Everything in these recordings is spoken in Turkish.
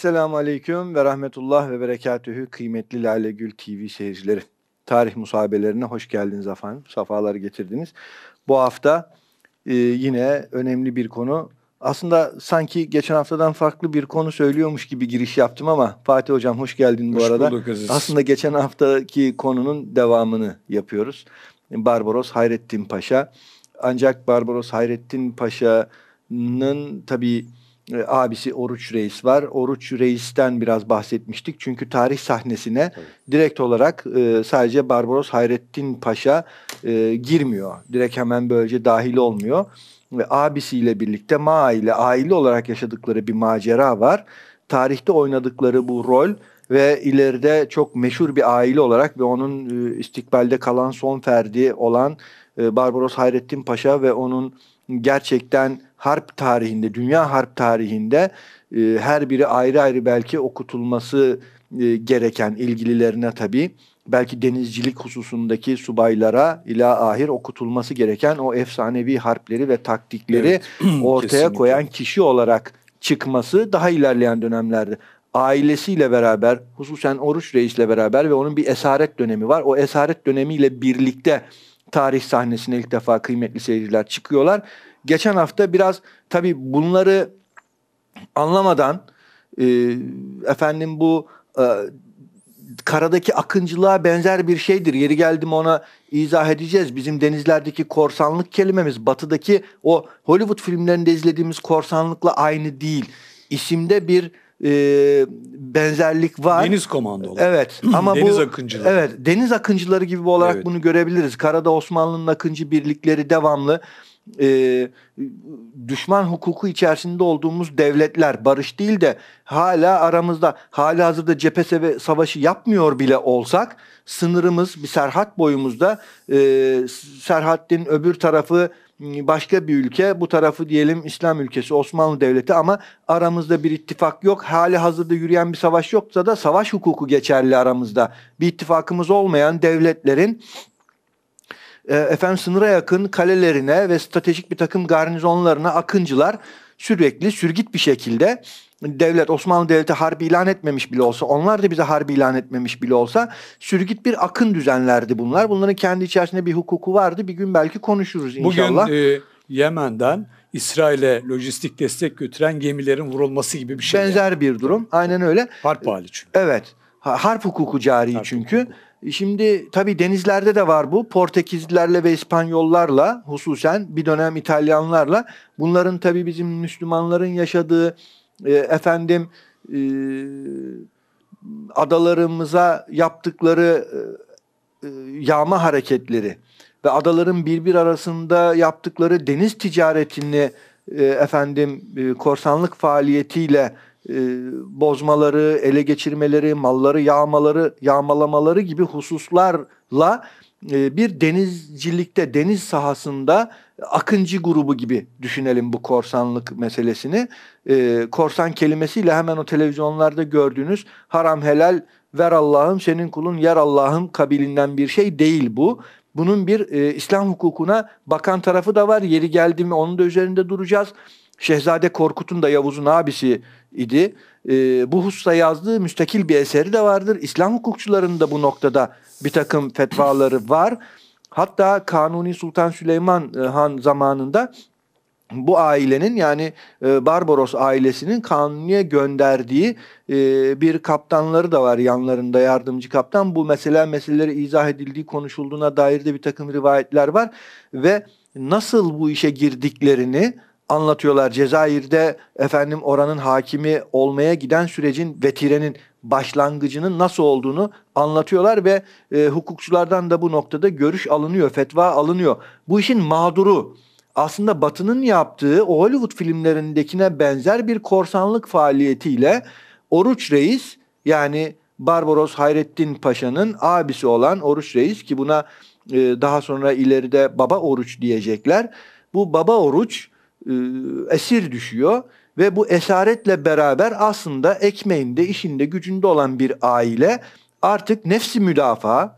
Esselamu Aleyküm ve Rahmetullah ve Berekatühü kıymetli Lale Gül TV seyircileri. Tarih musabelerine hoş geldiniz efendim. Safalar getirdiniz. Bu hafta e, yine önemli bir konu. Aslında sanki geçen haftadan farklı bir konu söylüyormuş gibi giriş yaptım ama Fatih Hocam hoş geldin bu hoş arada. Aziz. Aslında geçen haftaki konunun devamını yapıyoruz. Barbaros Hayrettin Paşa. Ancak Barbaros Hayrettin Paşa'nın tabii e, abisi Oruç Reis var. Oruç Reis'ten biraz bahsetmiştik. Çünkü tarih sahnesine evet. direkt olarak e, sadece Barbaros Hayrettin Paşa e, girmiyor. Direkt hemen böylece dahil olmuyor. Ve abisiyle birlikte Ma aile olarak yaşadıkları bir macera var. Tarihte oynadıkları bu rol ve ileride çok meşhur bir aile olarak ve onun e, istikbalde kalan son ferdi olan e, Barbaros Hayrettin Paşa ve onun gerçekten harp tarihinde, dünya harp tarihinde e, her biri ayrı ayrı belki okutulması e, gereken ilgililerine tabii belki denizcilik hususundaki subaylara ila ahir okutulması gereken o efsanevi harpleri ve taktikleri evet, ortaya kesinlikle. koyan kişi olarak çıkması daha ilerleyen dönemlerde ailesiyle beraber hususen Oruç Reis'le beraber ve onun bir esaret dönemi var. O esaret dönemiyle birlikte tarih sahnesine ilk defa kıymetli seyirciler çıkıyorlar geçen hafta biraz tabi bunları anlamadan e, efendim bu e, karadaki akıncılığa benzer bir şeydir. Yeri geldim ona izah edeceğiz. Bizim denizlerdeki korsanlık kelimemiz batıdaki o Hollywood filmlerinde izlediğimiz korsanlıkla aynı değil. İsimde bir e, benzerlik var. Deniz komandoları. Evet ama deniz bu akıncıları. Evet, deniz akıncıları gibi olarak evet. bunu görebiliriz. Karada Osmanlı'nın akıncı birlikleri devamlı e, düşman hukuku içerisinde olduğumuz devletler barış değil de hala aramızda hala hazırda cephe savaşı yapmıyor bile olsak sınırımız bir serhat boyumuzda e, serhattin öbür tarafı başka bir ülke bu tarafı diyelim İslam ülkesi Osmanlı Devleti ama aramızda bir ittifak yok. Hali hazırda yürüyen bir savaş yoksa da savaş hukuku geçerli aramızda. Bir ittifakımız olmayan devletlerin e, efendim sınıra yakın kalelerine ve stratejik bir takım garnizonlarına akıncılar sürekli sürgit bir şekilde devlet Osmanlı Devleti harbi ilan etmemiş bile olsa onlar da bize harbi ilan etmemiş bile olsa sürgit bir akın düzenlerdi bunlar. Bunların kendi içerisinde bir hukuku vardı. Bir gün belki konuşuruz inşallah. Bugün e, Yemen'den İsrail'e lojistik destek götüren gemilerin vurulması gibi bir şey. Benzer yani. bir durum. Aynen öyle. Harp hali çünkü. Evet. Harp hukuku cari Harp çünkü. Hukuku. Şimdi tabii denizlerde de var bu. Portekizlilerle ve İspanyollarla hususen bir dönem İtalyanlarla. Bunların tabii bizim Müslümanların yaşadığı e, efendim e, adalarımıza yaptıkları e, e yağma hareketleri ve adaların birbir arasında yaptıkları deniz ticaretini e, efendim e, korsanlık faaliyetiyle e, bozmaları, ele geçirmeleri, malları yağmaları, yağmalamaları gibi hususlarla e, bir denizcilikte, deniz sahasında akıncı grubu gibi düşünelim bu korsanlık meselesini. E, korsan kelimesiyle hemen o televizyonlarda gördüğünüz haram helal ver Allah'ım senin kulun yer Allah'ım kabilinden bir şey değil bu. Bunun bir e, İslam hukukuna bakan tarafı da var. Yeri geldi mi onun da üzerinde duracağız. Şehzade Korkut'un da Yavuz'un abisi idi. E, bu hususta yazdığı müstakil bir eseri de vardır. İslam hukukçularının bu noktada bir takım fetvaları var. Hatta Kanuni Sultan Süleyman e, Han zamanında bu ailenin yani e, Barbaros ailesinin Kanuni'ye gönderdiği e, bir kaptanları da var yanlarında yardımcı kaptan. Bu mesele meseleleri izah edildiği konuşulduğuna dair de bir takım rivayetler var ve nasıl bu işe girdiklerini anlatıyorlar. Cezayir'de efendim oranın hakimi olmaya giden sürecin vetirenin başlangıcının nasıl olduğunu anlatıyorlar ve e, hukukçulardan da bu noktada görüş alınıyor, fetva alınıyor. Bu işin mağduru aslında Batı'nın yaptığı Hollywood filmlerindekine benzer bir korsanlık faaliyetiyle Oruç Reis yani Barbaros Hayrettin Paşa'nın abisi olan Oruç Reis ki buna e, daha sonra ileride Baba Oruç diyecekler. Bu Baba Oruç e, esir düşüyor ve bu esaretle beraber aslında ekmeğinde, işinde, gücünde olan bir aile artık nefsi müdafaa,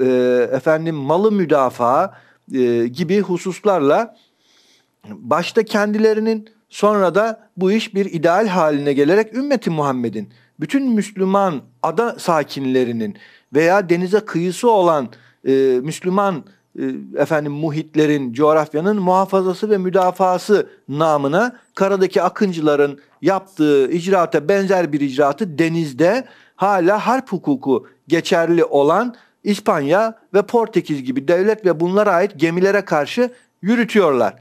e, efendim malı müdafaa e, gibi hususlarla başta kendilerinin sonra da bu iş bir ideal haline gelerek ümmeti Muhammed'in bütün Müslüman ada sakinlerinin veya denize kıyısı olan e, Müslüman e, efendim muhitlerin, coğrafyanın muhafazası ve müdafası namına karadaki akıncıların yaptığı icraata benzer bir icraatı denizde hala harp hukuku geçerli olan İspanya ve Portekiz gibi devlet ve bunlara ait gemilere karşı yürütüyorlar.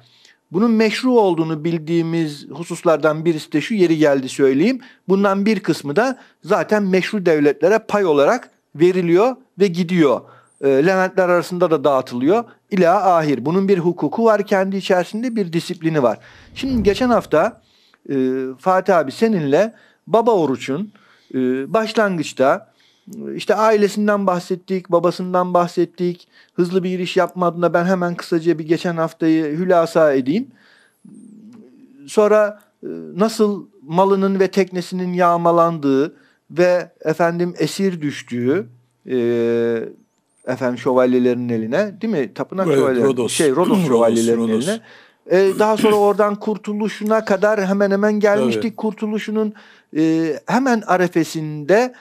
Bunun meşru olduğunu bildiğimiz hususlardan birisi de şu yeri geldi söyleyeyim. Bundan bir kısmı da zaten meşru devletlere pay olarak veriliyor ve gidiyor. Ee, Leventler arasında da dağıtılıyor. İla ahir. Bunun bir hukuku var kendi içerisinde bir disiplini var. Şimdi geçen hafta e, Fatih abi seninle baba oruçun e, başlangıçta e, işte ailesinden bahsettik, babasından bahsettik. Hızlı bir giriş yapma adına ben hemen kısaca bir geçen haftayı hülasa edeyim. Sonra e, nasıl malının ve teknesinin yağmalandığı ve efendim esir düştüğü, e, efendim şövalyelerin eline değil mi? Tapınak evet, şövalyelerinin Rodos. şey Rodos, Rodos Rodos. eline. Ee, daha sonra oradan kurtuluşuna kadar hemen hemen gelmiştik. Tabii. Kurtuluşunun e, hemen arefesinde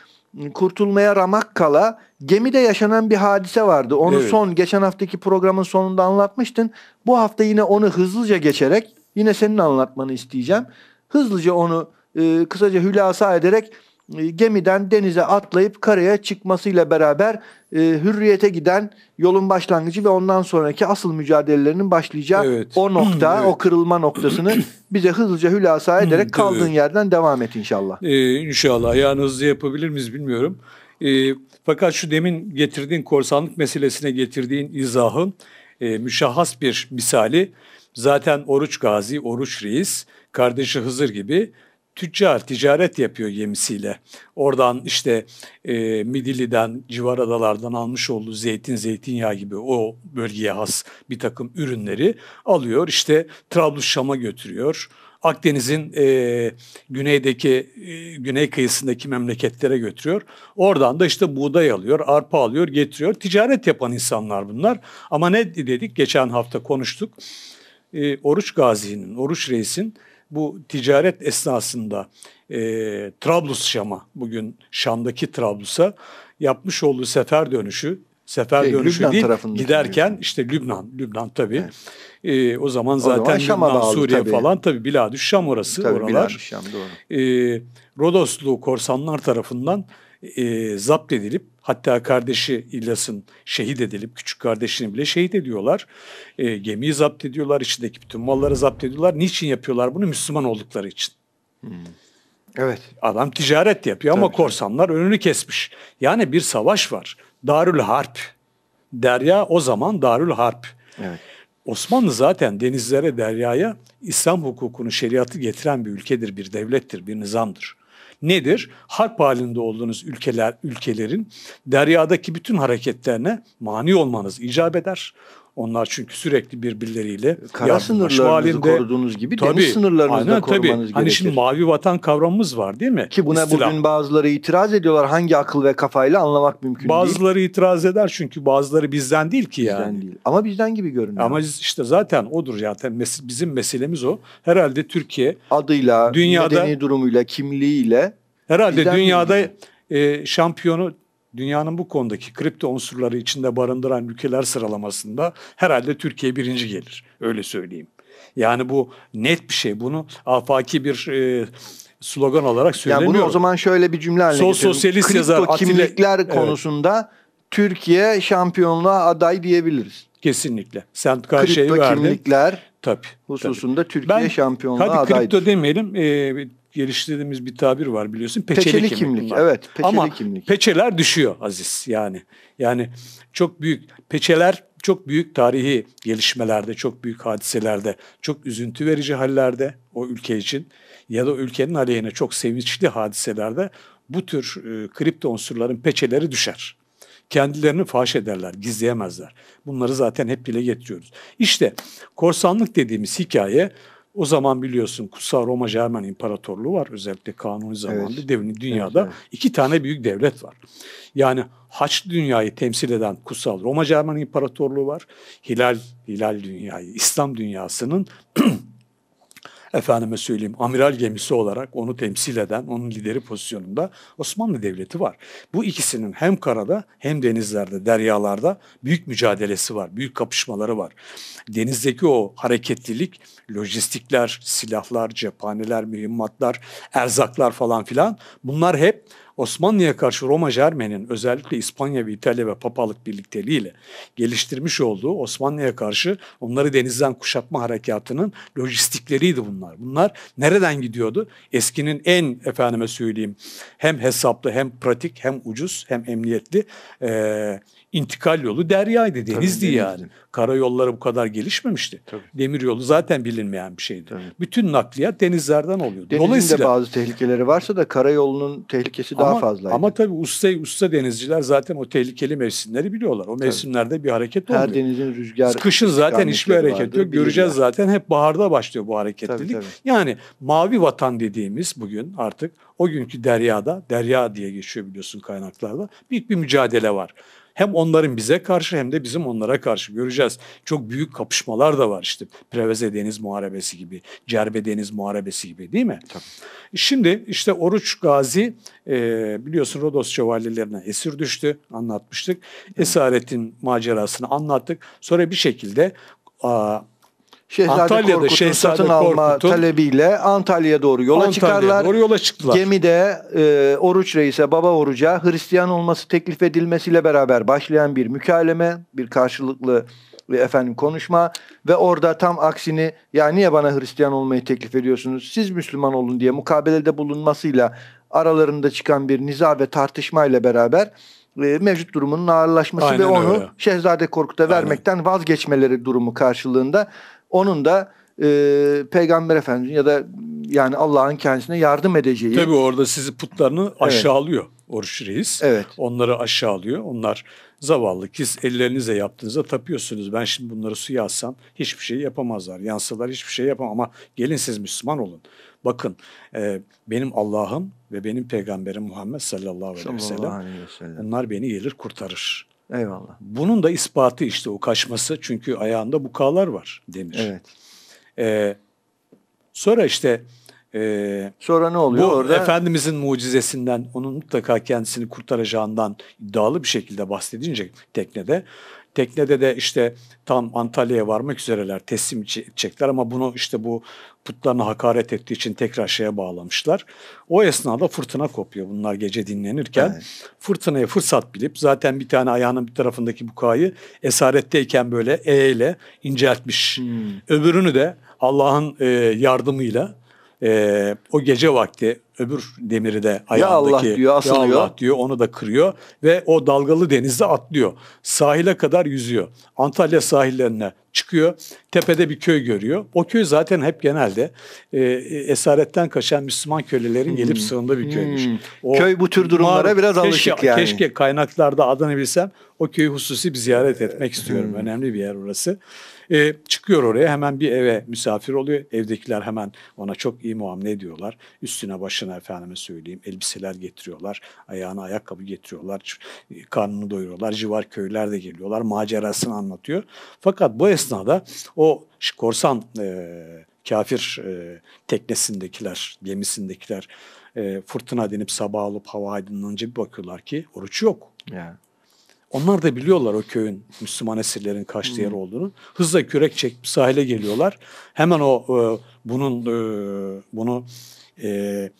ıı, kurtulmaya ramak kala gemide yaşanan bir hadise vardı. Onu evet. son geçen haftaki programın sonunda anlatmıştın. Bu hafta yine onu hızlıca geçerek yine senin anlatmanı isteyeceğim. Hızlıca onu e, kısaca hülasa ederek e, gemiden denize atlayıp karaya çıkmasıyla beraber e, hürriyete giden yolun başlangıcı ve ondan sonraki asıl mücadelelerinin başlayacağı evet. o nokta, evet. o kırılma noktasını bize hızlıca hülasa hmm, ederek kaldığın evet. yerden devam et inşallah. Ee, inşallah. Yani hızlı yapabilir miyiz bilmiyorum. Ee, fakat şu demin getirdiğin korsanlık meselesine getirdiğin izahın e, müşahhas bir misali. Zaten Oruç Gazi, Oruç Reis, kardeşi Hızır gibi tüccar ticaret yapıyor gemisiyle. Oradan işte e, Midilli'den civar adalardan almış olduğu zeytin, zeytinyağı gibi o bölgeye has bir takım ürünleri alıyor. İşte Trablusşam'a götürüyor. Akdeniz'in e, güneydeki e, güney kıyısındaki memleketlere götürüyor. Oradan da işte buğday alıyor, arpa alıyor, getiriyor. Ticaret yapan insanlar bunlar. Ama ne dedik? Geçen hafta konuştuk. E, Oruç Gazi'nin, Oruç Reis'in bu ticaret esnasında e, Trablus Şam'a bugün Şam'daki Trablus'a yapmış olduğu sefer dönüşü sefer şey, dönüşü Lübnan değil giderken Lübnan. işte Lübnan Lübnan tabi Evet. E, o zaman zaten o zaman Şam'a Lübnan, bağlı, Suriye tabii. falan tabi Biladü Şam orası tabii, oralar. Şam doğru. E, Rodoslu korsanlar tarafından e, zapt edilip hatta kardeşi İlyas'ın şehit edilip küçük kardeşini bile şehit ediyorlar. E, gemiyi zapt ediyorlar, içindeki bütün malları zapt ediyorlar. Niçin yapıyorlar bunu? Müslüman oldukları için. Hmm. Evet. Adam ticaret yapıyor Tabii ama korsanlar önünü kesmiş. Yani bir savaş var. Darül Harp. Derya o zaman Darül Harp. Evet. Osmanlı zaten denizlere, deryaya İslam hukukunu, şeriatı getiren bir ülkedir, bir devlettir, bir nizamdır. Nedir? Harp halinde olduğunuz ülkeler ülkelerin deryadaki bütün hareketlerine mani olmanız icap eder. Onlar çünkü sürekli birbirleriyle kara sınırlarınızı halinde, koruduğunuz gibi tabii, deniz sınırlarınızı aynen, da korumanız tabii. gerekir. Hani şimdi mavi vatan kavramımız var değil mi? Ki buna İstila. bugün bazıları itiraz ediyorlar. Hangi akıl ve kafayla anlamak mümkün bazıları değil. Bazıları itiraz eder çünkü bazıları bizden değil ki yani. değil. Ama bizden gibi görünüyor. Ama işte zaten odur zaten mes- bizim meselemiz o. Herhalde Türkiye adıyla, dünyada, medeni durumuyla, kimliğiyle herhalde dünyada e, şampiyonu dünyanın bu konudaki kripto unsurları içinde barındıran ülkeler sıralamasında herhalde Türkiye birinci gelir. Öyle söyleyeyim. Yani bu net bir şey. Bunu afaki bir e, slogan olarak söylemiyorum. Yani bunu o zaman şöyle bir cümle haline Sol getirelim. Sosyalist Kripto yazar kimlikler Atilla... konusunda evet. Türkiye şampiyonluğa aday diyebiliriz. Kesinlikle. Sen Kripto kimlikler Tabii. Hususunda tabii. Türkiye ben, şampiyonluğa aday. adaydır. Hadi kripto demeyelim. E, geliştirdiğimiz bir tabir var biliyorsun. Peçeli, peçeli kimlik. kimlik evet, peçeli Ama kimlik. peçeler düşüyor Aziz yani. Yani çok büyük peçeler çok büyük tarihi gelişmelerde, çok büyük hadiselerde, çok üzüntü verici hallerde o ülke için ya da ülkenin aleyhine çok sevinçli hadiselerde bu tür e, kripto unsurların peçeleri düşer. Kendilerini faş ederler, gizleyemezler. Bunları zaten hep dile getiriyoruz. İşte korsanlık dediğimiz hikaye o zaman biliyorsun Kutsal Roma Cermen İmparatorluğu var. Özellikle kanuni zamanlı evet. devrin dünyada evet, evet. iki tane büyük devlet var. Yani Haçlı dünyayı temsil eden Kutsal Roma Cermen İmparatorluğu var. Hilal Hilal dünyayı, İslam dünyasının efendime söyleyeyim amiral gemisi olarak onu temsil eden, onun lideri pozisyonunda Osmanlı Devleti var. Bu ikisinin hem karada hem denizlerde, deryalarda büyük mücadelesi var, büyük kapışmaları var. Denizdeki o hareketlilik, lojistikler, silahlar, cephaneler, mühimmatlar, erzaklar falan filan bunlar hep Osmanlı'ya karşı Roma Jermen'in özellikle İspanya ve İtalya ve papalık birlikteliğiyle geliştirmiş olduğu Osmanlı'ya karşı onları denizden kuşatma harekatının lojistikleriydi bunlar. Bunlar nereden gidiyordu? Eskinin en efendime söyleyeyim hem hesaplı hem pratik hem ucuz hem emniyetli eee intikal yolu deryaydı, denizdi Tabii, yani. Karayolları bu kadar gelişmemişti. Tabii. Demir yolu zaten bilinmeyen bir şeydi. Tabii. Bütün nakliyat denizlerden oluyordu. Denizin Dolayısıyla de bazı tehlikeleri varsa da karayolunun tehlikesi ama, daha fazlaydı. Ama tabi usta usta denizciler zaten o tehlikeli mevsimleri biliyorlar. O mevsimlerde tabii. bir hareket olmuyor. Her denizin rüzgar Kışın zaten hiçbir hareket vardır, yok. Göreceğiz bilirler. zaten hep baharda başlıyor bu hareketlilik. Tabii, tabii. Yani mavi vatan dediğimiz bugün artık o günkü deryada, derya diye geçiyor biliyorsun kaynaklarda büyük bir mücadele var. Hem onların bize karşı hem de bizim onlara karşı göreceğiz. Çok büyük kapışmalar da var işte. Preveze Deniz Muharebesi gibi, Cerbe Deniz Muharebesi gibi değil mi? Tabii. Şimdi işte Oruç Gazi e, biliyorsun Rodos şövalyelerine esir düştü. Anlatmıştık. Esaretin macerasını anlattık. Sonra bir şekilde a, Şehzade Antalya'da Korkut'un Şehzade satın Korkut'un, alma talebiyle Antalya'ya doğru yola Antalya'ya çıkarlar. Doğru yola çıktılar. Gemide e, Oruç Reis'e, Baba Oruç'a Hristiyan olması teklif edilmesiyle beraber başlayan bir mükaleme, bir karşılıklı ve efendim konuşma ve orada tam aksini ya niye bana Hristiyan olmayı teklif ediyorsunuz? Siz Müslüman olun diye mukabelede bulunmasıyla aralarında çıkan bir niza ve tartışmayla beraber e, mevcut durumunun ağırlaşması Aynen ve onu öyle. Şehzade Korkut'a vermekten vazgeçmeleri durumu karşılığında onun da e, Peygamber Efendimiz ya da yani Allah'ın kendisine yardım edeceği. Tabi orada sizi putlarını aşağılıyor evet. oruç reis. Evet. Onları aşağılıyor. Onlar zavallı kız ellerinize yaptığınızda tapıyorsunuz. Ben şimdi bunları suya atsam hiçbir şey yapamazlar. Yansılar hiçbir şey yapamam ama gelin siz Müslüman olun. Bakın e, benim Allah'ım ve benim peygamberim Muhammed sallallahu aleyhi ve sellem, aleyhi ve sellem. onlar beni gelir kurtarır. Eyvallah. Bunun da ispatı işte o kaçması. Çünkü ayağında bukalar var demir. Evet. Ee, sonra işte e, sonra ne oluyor bu orada? Efendimizin mucizesinden, onun mutlaka kendisini kurtaracağından iddialı bir şekilde bahsedince teknede Teknede de işte tam Antalya'ya varmak üzereler teslim edecekler ama bunu işte bu putlarına hakaret ettiği için tekrar şeye bağlamışlar. O esnada fırtına kopuyor bunlar gece dinlenirken. Evet. Fırtınayı fırsat bilip zaten bir tane ayağının bir tarafındaki bukayı esaretteyken böyle eğiyle inceltmiş. Hmm. Öbürünü de Allah'ın e, yardımıyla e, o gece vakti öbür demiri de ayağındaki ya Allah diyor, Ya Allah diyor onu da kırıyor ve o dalgalı denizde atlıyor. Sahile kadar yüzüyor. Antalya sahillerine çıkıyor. Tepede bir köy görüyor. O köy zaten hep genelde e, esaretten kaçan Müslüman kölelerin hmm. gelip sığındığı bir köymüş. Hmm. O, köy bu tür durumlara mar- biraz keşke, alışık keşke, yani. Keşke kaynaklarda adını bilsem o köyü hususi bir ziyaret ee, etmek istiyorum. Hmm. Önemli bir yer orası. E, çıkıyor oraya hemen bir eve misafir oluyor. Evdekiler hemen ona çok iyi muamele ediyorlar. Üstüne başına efendime söyleyeyim elbiseler getiriyorlar. Ayağına ayakkabı getiriyorlar. E, karnını doyuruyorlar. Civar köyler de geliyorlar. Macerasını anlatıyor. Fakat bu esnada o korsan e, kafir e, teknesindekiler, gemisindekiler e, fırtına denip sabah olup hava aydınlanınca bir bakıyorlar ki oruç yok. Yani. Onlar da biliyorlar o köyün Müslüman esirlerin kaçtığı hmm. yer olduğunu. Hızla kürek çekip sahile geliyorlar. Hemen o e, bunun e, bunu e,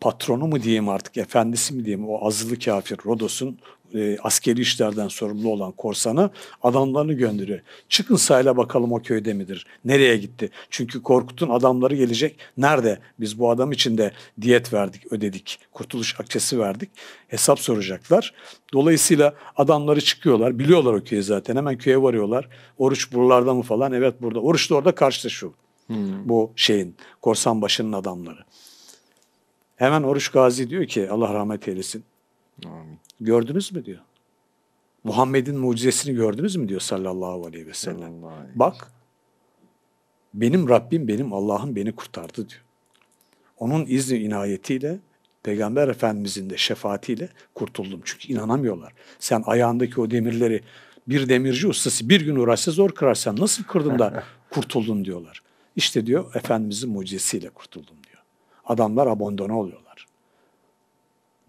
patronu mu diyeyim artık efendisi mi diyeyim o azılı kafir Rodos'un e, askeri işlerden sorumlu olan korsana adamlarını gönderiyor. Çıkın sahile bakalım o köyde midir? Nereye gitti? Çünkü Korkut'un adamları gelecek. Nerede? Biz bu adam için de diyet verdik, ödedik. Kurtuluş akçesi verdik. Hesap soracaklar. Dolayısıyla adamları çıkıyorlar. Biliyorlar o köyü zaten. Hemen köye varıyorlar. Oruç buralarda mı falan? Evet burada. Oruç da orada karşılaşıyor. Hmm. Bu şeyin, korsan başının adamları. Hemen Oruç Gazi diyor ki Allah rahmet eylesin. Amin. Gördünüz mü diyor. Muhammed'in mucizesini gördünüz mü diyor sallallahu aleyhi ve sellem. Allah. Bak benim Rabbim benim Allah'ım beni kurtardı diyor. Onun izni inayetiyle Peygamber Efendimizin de şefaatiyle kurtuldum. Çünkü inanamıyorlar. Sen ayağındaki o demirleri bir demirci ustası bir gün uğraşsa zor kırarsan nasıl kırdım da kurtuldun diyorlar. İşte diyor Efendimizin mucizesiyle kurtuldum diyor. Adamlar abondone oluyorlar.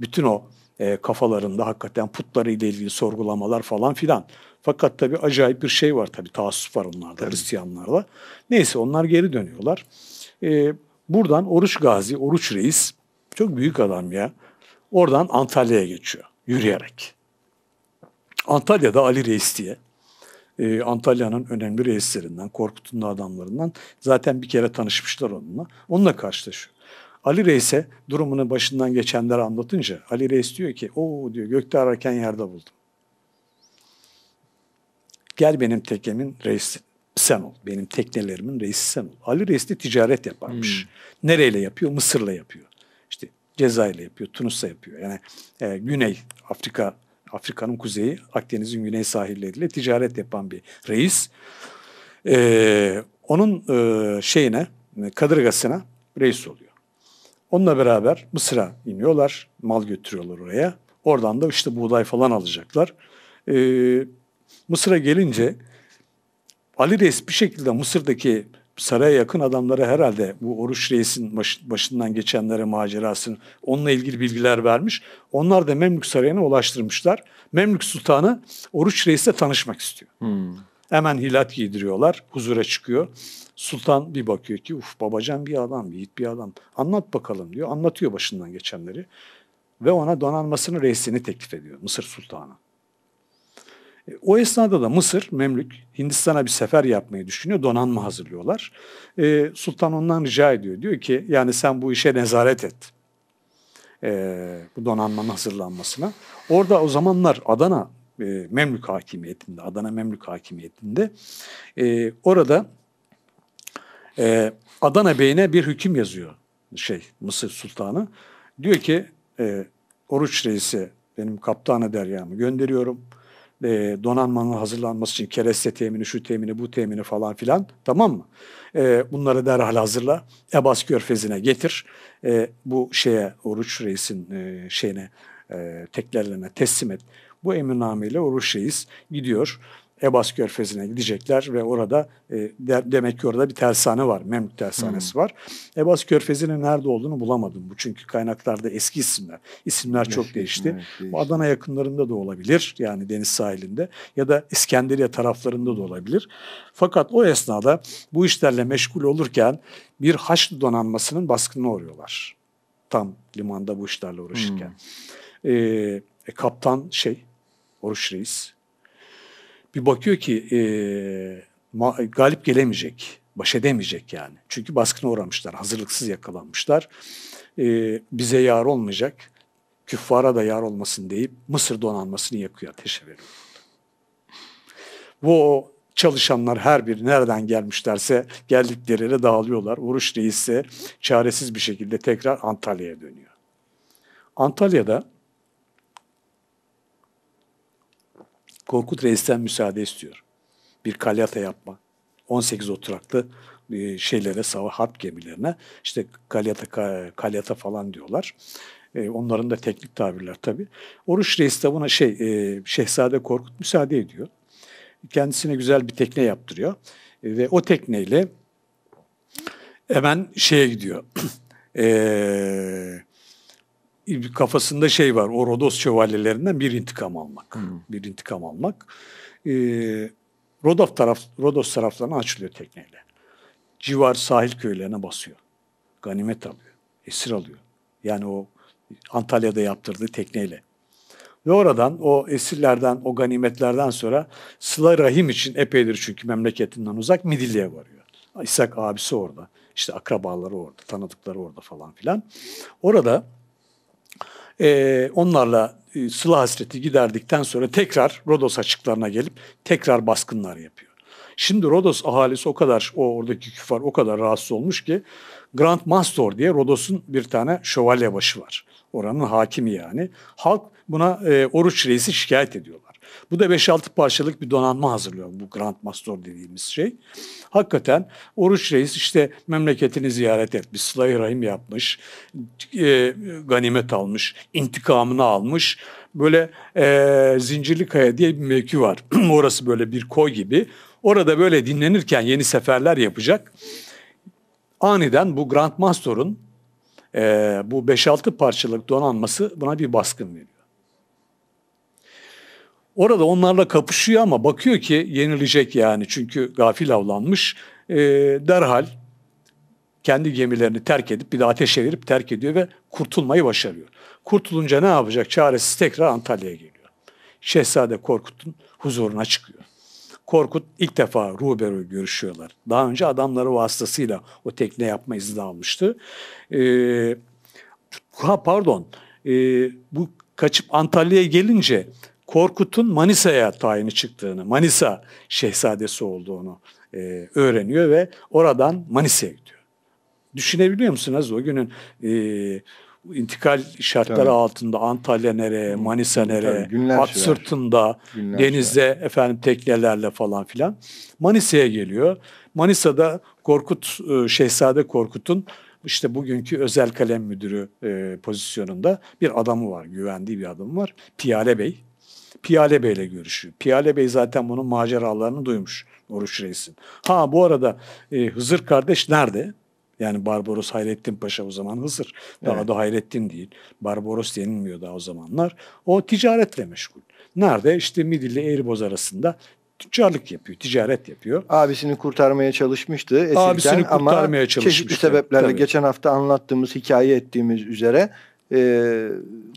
Bütün o e, kafalarında hakikaten putları ile ilgili sorgulamalar falan filan. Fakat tabi acayip bir şey var tabi taassuf var onlarda tabii. Hristiyanlarda. Neyse onlar geri dönüyorlar. E, buradan Oruç Gazi, Oruç Reis çok büyük adam ya. Oradan Antalya'ya geçiyor yürüyerek. Antalya'da Ali Reis diye e, Antalya'nın önemli reislerinden, Korkut'un da adamlarından zaten bir kere tanışmışlar onunla. Onunla karşılaşıyor. Ali Reis'e durumunu başından geçenleri anlatınca Ali Reis diyor ki o diyor gökte ararken yerde buldum. Gel benim tekemin reisi sen ol. Benim teknelerimin reisi sen ol. Ali Reis de ticaret yaparmış. Hmm. Nereyle yapıyor? Mısır'la yapıyor. İşte Cezayir'le yapıyor, Tunus'la yapıyor. Yani e, Güney Afrika, Afrika'nın kuzeyi, Akdeniz'in güney sahilleriyle ticaret yapan bir reis. E, onun e, şeyine, e, kadırgasına reis oluyor. Onunla beraber Mısır'a iniyorlar. Mal götürüyorlar oraya. Oradan da işte buğday falan alacaklar. Ee, Mısır'a gelince Ali Reis bir şekilde Mısır'daki saraya yakın adamlara herhalde bu Oruç Reis'in baş, başından geçenlere macerasını onunla ilgili bilgiler vermiş. Onlar da Memlük Sarayı'na ulaştırmışlar. Memlük Sultanı Oruç Reis'le tanışmak istiyor. Hmm. Hemen hilat giydiriyorlar. Huzura çıkıyor. Sultan bir bakıyor ki uf babacan bir adam, yiğit bir adam. Anlat bakalım diyor. Anlatıyor başından geçenleri. Ve ona donanmasının reisini teklif ediyor Mısır Sultanı. E, o esnada da Mısır, Memlük, Hindistan'a bir sefer yapmayı düşünüyor. Donanma hazırlıyorlar. Ee, Sultan ondan rica ediyor. Diyor ki yani sen bu işe nezaret et. Ee, bu donanmanın hazırlanmasına. Orada o zamanlar Adana e, Memlük Hakimiyeti'nde, Adana Memlük Hakimiyeti'nde e, orada e, Adana Bey'ine bir hüküm yazıyor şey Mısır Sultanı. Diyor ki e, Oruç Reis'e benim kaptanı deryamı gönderiyorum. E, donanmanın hazırlanması için kereste temini, şu temini, bu temini falan filan tamam mı? E, bunları derhal hazırla. Ebas Körfezi'ne getir. E, bu şeye Oruç Reis'in e, şeyine e, teklerlerine teslim et. Bu emirnameyle Oruç Reis gidiyor. Ebas Körfezi'ne gidecekler ve orada e, de, demek ki orada bir tersane var. Memlük tersanesi hmm. var. Ebas Körfezi'nin nerede olduğunu bulamadım. Bu çünkü kaynaklarda eski isimler. İsimler çok değişti. Evet, değişti. Bu Adana yakınlarında da olabilir. Yani deniz sahilinde ya da İskenderiye taraflarında da olabilir. Fakat o esnada bu işlerle meşgul olurken bir Haçlı donanmasının baskınına uğruyorlar. Tam limanda bu işlerle uğraşırken. Hmm. E, e, kaptan şey Oruç Reis. Bir bakıyor ki e, ma- galip gelemeyecek, baş edemeyecek yani. Çünkü baskına uğramışlar, hazırlıksız yakalanmışlar. E, bize yar olmayacak, küffara da yar olmasın deyip Mısır donanmasını yakıyor, ateşe veriyor. Bu çalışanlar her biri nereden gelmişlerse geldikleri yere dağılıyorlar. Oruç Reis ise çaresiz bir şekilde tekrar Antalya'ya dönüyor. Antalya'da Korkut Reis'ten müsaade istiyor. Bir kalyata yapma. 18 oturaklı e, şeylere, savaş harp gemilerine işte kalyata, kalyata falan diyorlar. E, onların da teknik tabirler tabii. Oruç Reis de buna şey, e, Şehzade Korkut müsaade ediyor. Kendisine güzel bir tekne yaptırıyor. Ve o tekneyle hemen şeye gidiyor. ee, kafasında şey var. O Rodos şövalyelerinden bir intikam almak. Hı. Bir intikam almak. E, ee, Rodos, taraf, Rodos taraflarına açılıyor tekneyle. Civar sahil köylerine basıyor. Ganimet alıyor. Esir alıyor. Yani o Antalya'da yaptırdığı tekneyle. Ve oradan o esirlerden, o ganimetlerden sonra Sıla Rahim için epeydir çünkü memleketinden uzak Midilli'ye varıyor. İshak abisi orada. İşte akrabaları orada, tanıdıkları orada falan filan. Orada e, onlarla e, sıla hasreti giderdikten sonra tekrar Rodos açıklarına gelip tekrar baskınlar yapıyor. Şimdi Rodos ahalisi o kadar, o oradaki küfar o kadar rahatsız olmuş ki Grand Master diye Rodos'un bir tane şövalye başı var. Oranın hakimi yani. Halk buna e, Oruç Reis'i şikayet ediyorlar. Bu da 5-6 parçalık bir donanma hazırlıyor bu Grand Master dediğimiz şey. Hakikaten Oruç Reis işte memleketini ziyaret etmiş, sılayı rahim yapmış, e, ganimet almış, intikamını almış. Böyle e, Zincirli Kaya diye bir mevki var. Orası böyle bir koy gibi. Orada böyle dinlenirken yeni seferler yapacak. Aniden bu Grand Master'ın e, bu 5-6 parçalık donanması buna bir baskın veriyor. Orada onlarla kapışıyor ama bakıyor ki yenilecek yani çünkü gafil avlanmış. E, derhal kendi gemilerini terk edip bir de ateşe verip terk ediyor ve kurtulmayı başarıyor. Kurtulunca ne yapacak? Çaresiz tekrar Antalya'ya geliyor. Şehzade Korkut'un huzuruna çıkıyor. Korkut ilk defa Ruber'ı görüşüyorlar. Daha önce adamları vasıtasıyla o tekne yapma izni almıştı. Ee, ha pardon, e, bu kaçıp Antalya'ya gelince Korkut'un Manisa'ya tayini çıktığını, Manisa şehzadesi olduğunu e, öğreniyor ve oradan Manisa'ya gidiyor. Düşünebiliyor musunuz o günün e, intikal şartları Tabii. altında Antalya nereye, Manisa nereye, at sırtında, günler denizde sürer. efendim teknelerle falan filan. Manisa'ya geliyor. Manisa'da Korkut, e, Şehzade Korkut'un işte bugünkü özel kalem müdürü e, pozisyonunda bir adamı var, güvendiği bir adamı var. Piyale Bey Piyale Bey'le görüşüyor. Piyale Bey zaten bunun maceralarını duymuş Oruç Reis'in. Ha bu arada e, Hızır kardeş nerede? Yani Barbaros Hayrettin Paşa o zaman Hızır. Daha evet. da Hayrettin değil. Barbaros yenilmiyor daha o zamanlar. O ticaretle meşgul. Nerede? İşte Midilli ile Eğriboz arasında tüccarlık yapıyor, ticaret yapıyor. Abisini kurtarmaya çalışmıştı Abisini kurtarmaya ama çalışmıştı. çeşitli sebeplerle Tabii. geçen hafta anlattığımız, hikaye ettiğimiz üzere e,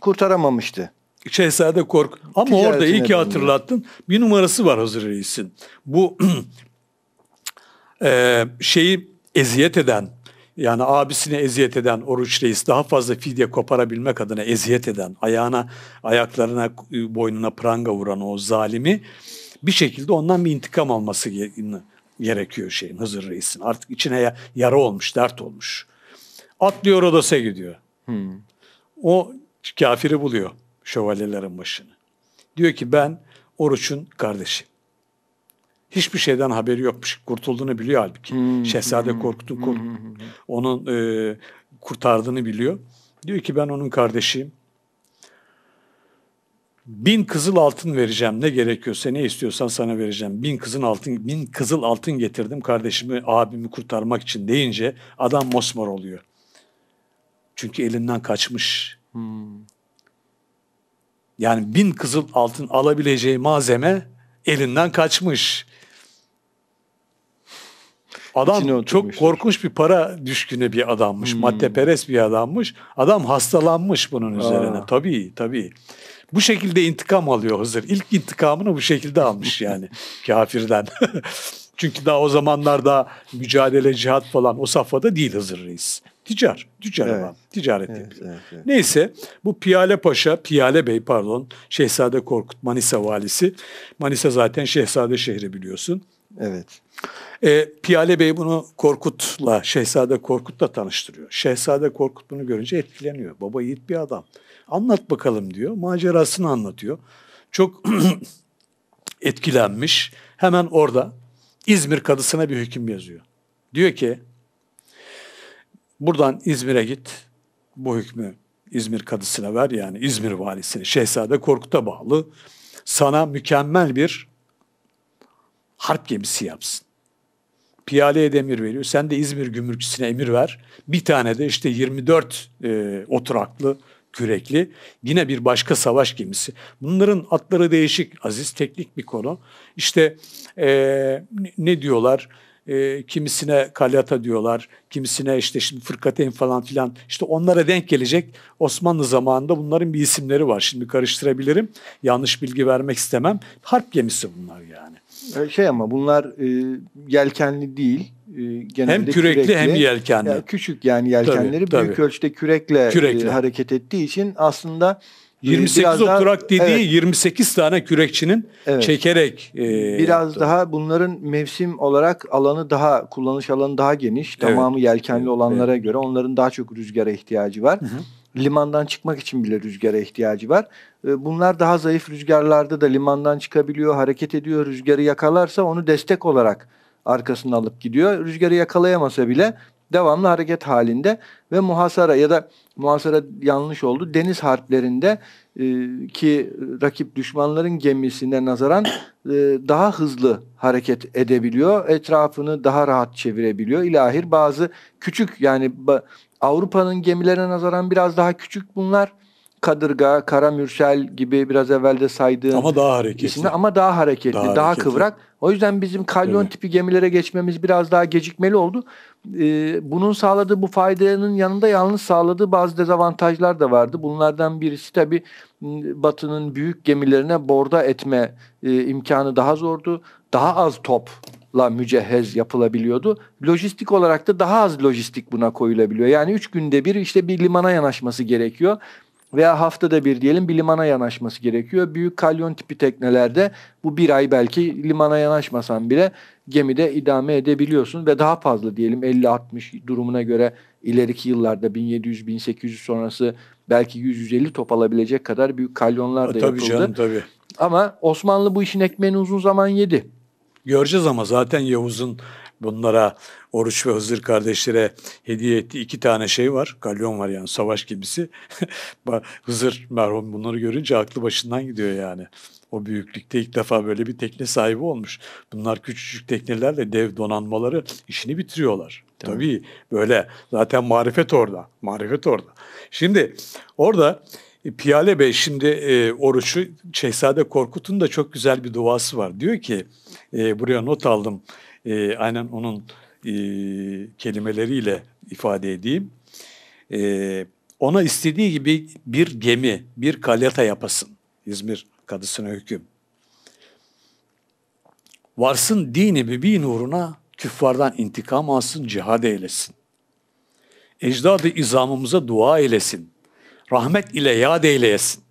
kurtaramamıştı. Şehzade Kork. Ama orada iyi ki hatırlattın. Bir numarası var Hazır Reis'in. Bu e, şeyi eziyet eden, yani abisine eziyet eden Oruç Reis daha fazla fidye koparabilmek adına eziyet eden, ayağına, ayaklarına, boynuna pranga vuran o zalimi bir şekilde ondan bir intikam alması gerekiyor şeyin Hızır Reis'in. Artık içine yara olmuş, dert olmuş. Atlıyor Rodos'a gidiyor. Hmm. O kafiri buluyor şövalyelerin başını. Diyor ki ben Oruç'un kardeşi. Hiçbir şeyden haberi yokmuş. Kurtulduğunu biliyor halbuki. Hmm, Şehzade hmm, Korkut'un hmm, kork hmm. hmm. onun e, kurtardığını biliyor. Diyor ki ben onun kardeşiyim. Bin kızıl altın vereceğim ne gerekiyorsa ne istiyorsan sana vereceğim. Bin kızıl altın bin kızıl altın getirdim kardeşimi abimi kurtarmak için deyince adam mosmor oluyor. Çünkü elinden kaçmış. Hmm. Yani bin kızıl altın alabileceği malzeme elinden kaçmış. Adam çok korkunç bir para düşkünü bir adammış. Hmm. Maddeperest bir adammış. Adam hastalanmış bunun üzerine. Aa. Tabii tabii. Bu şekilde intikam alıyor Hızır. İlk intikamını bu şekilde almış yani kafirden. Çünkü daha o zamanlarda mücadele, cihat falan o safhada değil Hızır Reis. Ticar, ticar evet. adam. Ticaret evet, Evet, evet. Neyse bu Piyale Paşa, Piyale Bey pardon, Şehzade Korkut Manisa valisi. Manisa zaten Şehzade şehri biliyorsun. Evet. E, Piyale Bey bunu Korkut'la, Şehzade Korkut'la tanıştırıyor. Şehzade Korkut bunu görünce etkileniyor. Baba yiğit bir adam. Anlat bakalım diyor. Macerasını anlatıyor. Çok etkilenmiş. Hemen orada İzmir kadısına bir hüküm yazıyor. Diyor ki Buradan İzmir'e git. Bu hükmü İzmir kadısına ver yani İzmir valisine. Şehzade Korkut'a bağlı. Sana mükemmel bir harp gemisi yapsın. Piyaleye emir veriyor. Sen de İzmir gümrükçüsüne emir ver. Bir tane de işte 24 e, oturaklı kürekli. Yine bir başka savaş gemisi. Bunların atları değişik. Aziz teknik bir konu. İşte e, ne diyorlar? e, kimisine kalyata diyorlar, kimisine işte şimdi fırkateyn falan filan. işte onlara denk gelecek Osmanlı zamanında bunların bir isimleri var. Şimdi karıştırabilirim. Yanlış bilgi vermek istemem. Harp gemisi bunlar yani. E, şey ama bunlar e, yelkenli değil. E, genelde hem kürekli, kürekli hem yelkenli. Yani küçük yani yelkenleri tabii, büyük tabii. ölçüde kürekle, kürekle. E, hareket ettiği için aslında 28 ee, daha, oturak dediği evet, 28 tane kürekçinin evet, çekerek e, biraz yaptı. daha bunların mevsim olarak alanı daha kullanış alanı daha geniş. Evet. Tamamı yelkenli evet, olanlara evet. göre onların daha çok rüzgara ihtiyacı var. Hı hı limandan çıkmak için bile rüzgara ihtiyacı var. Ee, bunlar daha zayıf rüzgarlarda da limandan çıkabiliyor, hareket ediyor. Rüzgarı yakalarsa onu destek olarak arkasını alıp gidiyor. Rüzgarı yakalayamasa bile devamlı hareket halinde ve muhasara ya da muhasara yanlış oldu. Deniz harplerinde e, ki rakip düşmanların gemisine nazaran e, daha hızlı hareket edebiliyor. Etrafını daha rahat çevirebiliyor. İlahir bazı küçük yani Avrupa'nın gemilerine nazaran biraz daha küçük bunlar. Kadırga, Kara Mürsel gibi biraz evvel de saydığım ama daha hareketli. Isimler, ama daha hareketli, daha, daha hareketli. kıvrak. O yüzden bizim kalyon tipi gemilere geçmemiz biraz daha gecikmeli oldu. Ee, bunun sağladığı bu faydanın yanında yalnız sağladığı bazı dezavantajlar da vardı. Bunlardan birisi tabii Batı'nın büyük gemilerine borda etme e, imkanı daha zordu. Daha az topla la mücehhez yapılabiliyordu. Lojistik olarak da daha az lojistik buna koyulabiliyor. Yani üç günde bir işte bir limana yanaşması gerekiyor veya haftada bir diyelim bir limana yanaşması gerekiyor. Büyük kalyon tipi teknelerde bu bir ay belki limana yanaşmasan bile gemide idame edebiliyorsun ve daha fazla diyelim 50-60 durumuna göre ileriki yıllarda 1700-1800 sonrası belki 150 top alabilecek kadar büyük kalyonlar e, da yapıldı. tabii Canım, tabii. Ama Osmanlı bu işin ekmeğini uzun zaman yedi. Göreceğiz ama zaten Yavuz'un bunlara Oruç ve Hızır kardeşlere hediye ettiği iki tane şey var. Kalyon var yani savaş gemisi. Hızır merhum bunları görünce aklı başından gidiyor yani. O büyüklükte ilk defa böyle bir tekne sahibi olmuş. Bunlar küçücük teknelerle dev donanmaları işini bitiriyorlar. Tabii, Tabii böyle zaten marifet orada. Marifet orada. Şimdi orada e, Piyale Bey şimdi e, oruçu Şehzade Korkut'un da çok güzel bir duası var. Diyor ki e, buraya not aldım e, aynen onun e, kelimeleriyle ifade edeyim. E, ona istediği gibi bir gemi, bir kalyata yapasın İzmir kadısına hüküm. Varsın dini bir uğruna küffardan intikam alsın, cihad eylesin. Ecdadı izamımıza dua eylesin Rahmet ile yad eyleyesin.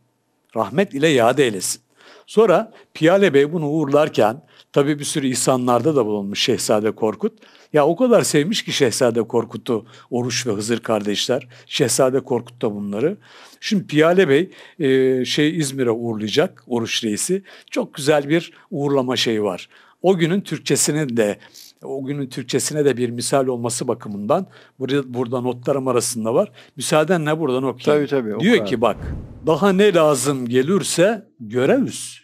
Rahmet ile yad eylesin. Sonra Piyale Bey bunu uğurlarken tabii bir sürü insanlarda da bulunmuş Şehzade Korkut. Ya o kadar sevmiş ki Şehzade Korkut'u Oruç ve Hızır kardeşler. Şehzade Korkut da bunları. Şimdi Piyale Bey e, şey İzmir'e uğurlayacak Oruç Reisi. Çok güzel bir uğurlama şeyi var. O günün Türkçesini de o günün Türkçesine de bir misal olması bakımından burada, burada notlarım arasında var. Müsaadenle buradan okuyayım. Tabii tabii. Diyor ki bak daha ne lazım gelirse görevüz.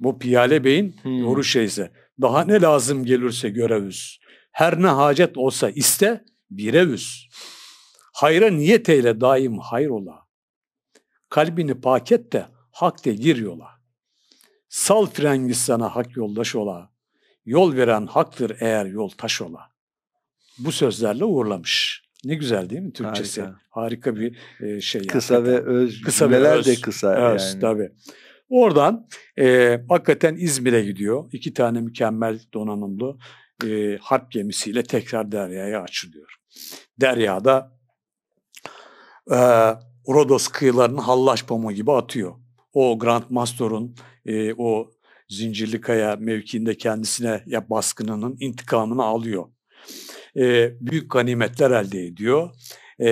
Bu Piyale Bey'in hmm. yoru şeyse. Daha ne lazım gelirse görevüz. Her ne hacet olsa iste birevüz. Hayra niyet eyle daim hayrola. Kalbini paket de hak de gir yola. Sal frengiz sana hak yoldaş ola. Yol veren haktır eğer yol taş ola. Bu sözlerle uğurlamış. Ne güzel değil mi Türkçesi? Harika, Harika bir şey. Kısa hakikaten. ve öz. Kısa ve öz. de kısa. Öz yani. tabii. Oradan e, hakikaten İzmir'e gidiyor. İki tane mükemmel donanımlı e, harp gemisiyle tekrar deryaya açılıyor. Deryada e, Rodos kıyılarını hallaç pamuğu gibi atıyor. O Grand Master'ın e, o Zincirlikaya mevkiinde kendisine ya baskınının intikamını alıyor. E, büyük ganimetler elde ediyor. E,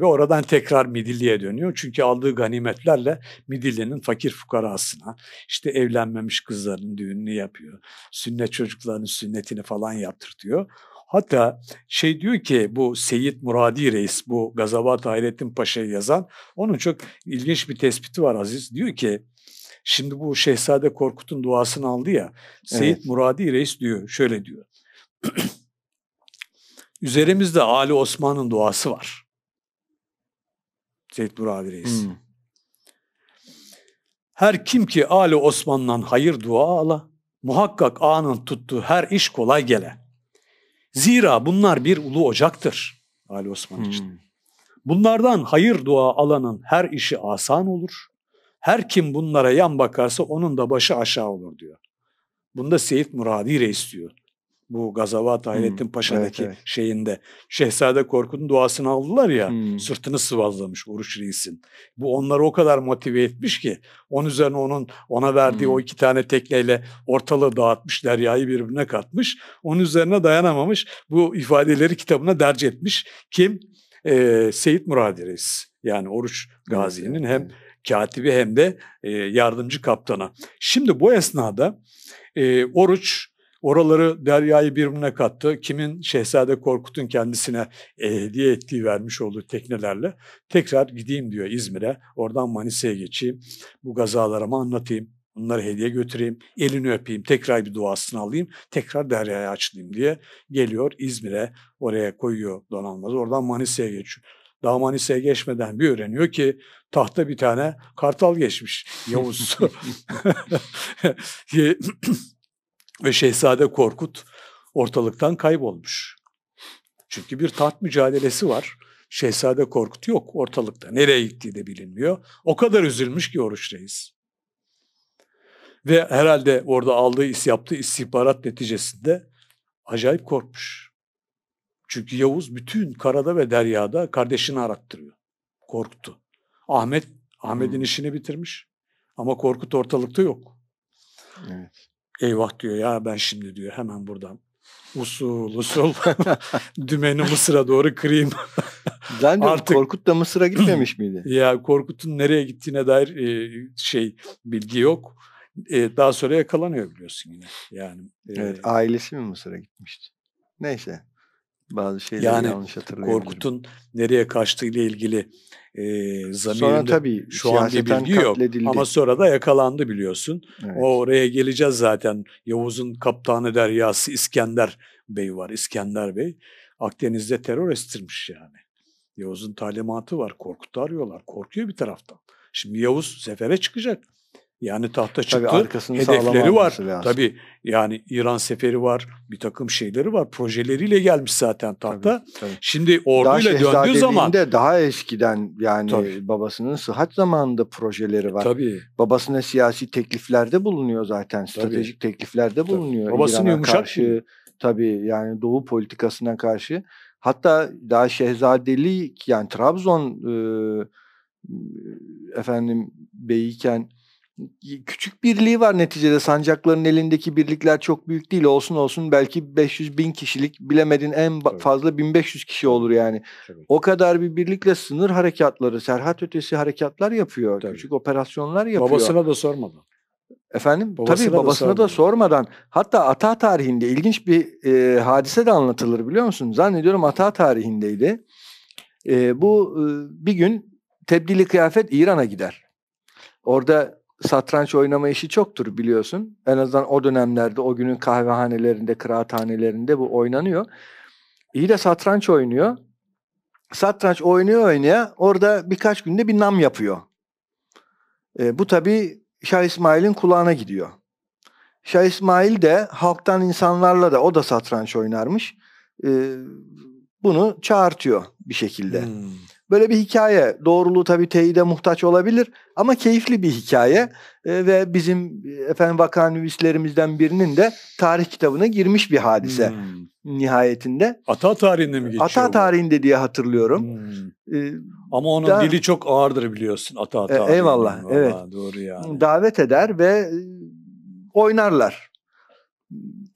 ve oradan tekrar Midilli'ye dönüyor. Çünkü aldığı ganimetlerle Midilli'nin fakir fukarasına işte evlenmemiş kızların düğününü yapıyor. Sünnet çocuklarının sünnetini falan yaptırtıyor. Hatta şey diyor ki bu Seyit Muradi Reis bu Gazavat Hayrettin Paşa'yı yazan onun çok ilginç bir tespiti var Aziz. Diyor ki Şimdi bu Şehzade Korkut'un duasını aldı ya. Seyit evet. Muradi Reis diyor. Şöyle diyor. Üzerimizde Ali Osman'ın duası var. Seyit Muradi Reis. Hmm. Her kim ki Ali Osman'dan hayır dua ala, muhakkak anın tuttuğu her iş kolay gele. Zira bunlar bir ulu ocaktır Ali Osman için. Hmm. Bunlardan hayır dua alanın her işi asan olur. Her kim bunlara yan bakarsa onun da başı aşağı olur diyor. Bunda Seyit Muradi Reis diyor. Bu Gazavat Hayrettin hmm, Paşa'daki evet, evet. şeyinde. Şehzade Korkut'un duasını aldılar ya hmm. sırtını sıvazlamış Oruç Reis'in. Bu onları o kadar motive etmiş ki onun üzerine onun ona verdiği hmm. o iki tane tekneyle ortalığı dağıtmış, deryayı birbirine katmış. Onun üzerine dayanamamış. Bu ifadeleri kitabına derc etmiş. Kim? Ee, Seyit Muradi Reis. Yani Oruç Gazi'nin hem katibi hem de e, yardımcı kaptana. Şimdi bu esnada e, Oruç oraları deryayı birbirine kattı. Kimin Şehzade Korkut'un kendisine e, hediye ettiği vermiş olduğu teknelerle tekrar gideyim diyor İzmir'e. Oradan Manisa'ya geçeyim. Bu gazalarımı anlatayım. Bunları hediye götüreyim, elini öpeyim, tekrar bir duasını alayım, tekrar deryaya açılayım diye geliyor İzmir'e, oraya koyuyor donanmazı. Oradan Manisa'ya geçiyor. Daha Manisa'ya geçmeden bir öğreniyor ki tahta bir tane kartal geçmiş Yavuz. Ve Şehzade Korkut ortalıktan kaybolmuş. Çünkü bir taht mücadelesi var. Şehzade Korkut yok ortalıkta. Nereye gittiği de bilinmiyor. O kadar üzülmüş ki Oruç Reis. Ve herhalde orada aldığı, yaptığı istihbarat neticesinde acayip korkmuş. Çünkü Yavuz bütün karada ve deryada kardeşini arattırıyor. Korktu. Ahmet Ahmet'in hmm. işini bitirmiş ama Korkut ortalıkta yok. Evet. Eyvah diyor ya ben şimdi diyor hemen buradan usul usul dümeni Mısır'a doğru kırayım. Ben Artık, Korkut da Mısır'a gitmemiş miydi? Ya Korkut'un nereye gittiğine dair e, şey bilgi yok. E, daha sonra yakalanıyor biliyorsun yine. Yani e, Evet, ailesi mi Mısır'a gitmişti? Neyse. Bazı şeyleri yani, yanlış hatırlıyorum. Korkut'un nereye kaçtığı ile ilgili e, zamirinde sonra tabii, şu an bir bilgi yok. Katledildi. Ama sonra da yakalandı biliyorsun. Evet. O oraya geleceğiz zaten. Yavuz'un kaptanı deryası İskender Bey var. İskender Bey Akdeniz'de terör estirmiş yani. Yavuz'un talimatı var. Korkut'u arıyorlar. Korkuyor bir taraftan. Şimdi Yavuz sefere çıkacak. Yani tahta çıktı. Tabii hedefleri var. tabi. yani İran seferi var. Bir takım şeyleri var. Projeleriyle gelmiş zaten tahta. Tabii, tabii. Şimdi orduyla daha döndüğü zaman daha eskiden yani tabii. babasının sıhhat zamanında projeleri var. Tabii. Babasına siyasi tekliflerde bulunuyor zaten. Stratejik tabii. tekliflerde bulunuyor. Tabii. Babasını yumuşak karşı mı? tabii yani doğu politikasına karşı. Hatta daha Şehzadeli yani Trabzon e, efendim beyiken küçük birliği var neticede. Sancakların elindeki birlikler çok büyük değil. Olsun olsun belki 500 bin kişilik bilemedin en Tabii. fazla 1500 kişi olur yani. Tabii. O kadar bir birlikle sınır harekatları, serhat ötesi harekatlar yapıyor. Tabii. Küçük operasyonlar yapıyor. Babasına da sormadan. Efendim babasına tabii babasına da, da sormadan hatta ata tarihinde ilginç bir e, hadise de anlatılır biliyor musun? Zannediyorum ata tarihindeydi. E, bu e, bir gün tebdili kıyafet İran'a gider. Orada satranç oynama işi çoktur biliyorsun. En azından o dönemlerde o günün kahvehanelerinde, kıraathanelerinde bu oynanıyor. İyi de satranç oynuyor. Satranç oynuyor oynaya orada birkaç günde bir nam yapıyor. E, bu tabii Şah İsmail'in kulağına gidiyor. Şah İsmail de halktan insanlarla da o da satranç oynarmış. E, bunu çağırtıyor bir şekilde. Hmm. Böyle bir hikaye. Doğruluğu tabii teyide muhtaç olabilir ama keyifli bir hikaye e, ve bizim e, efendim vakanüvislerimizden birinin de tarih kitabına girmiş bir hadise hmm. nihayetinde. Ata tarihinde mi geçiyor? Ata bu? tarihinde diye hatırlıyorum. Hmm. Ee, ama onun da, dili çok ağırdır biliyorsun ata e, tarihinde. Eyvallah. Valla, evet. Doğru yani. Davet eder ve e, oynarlar.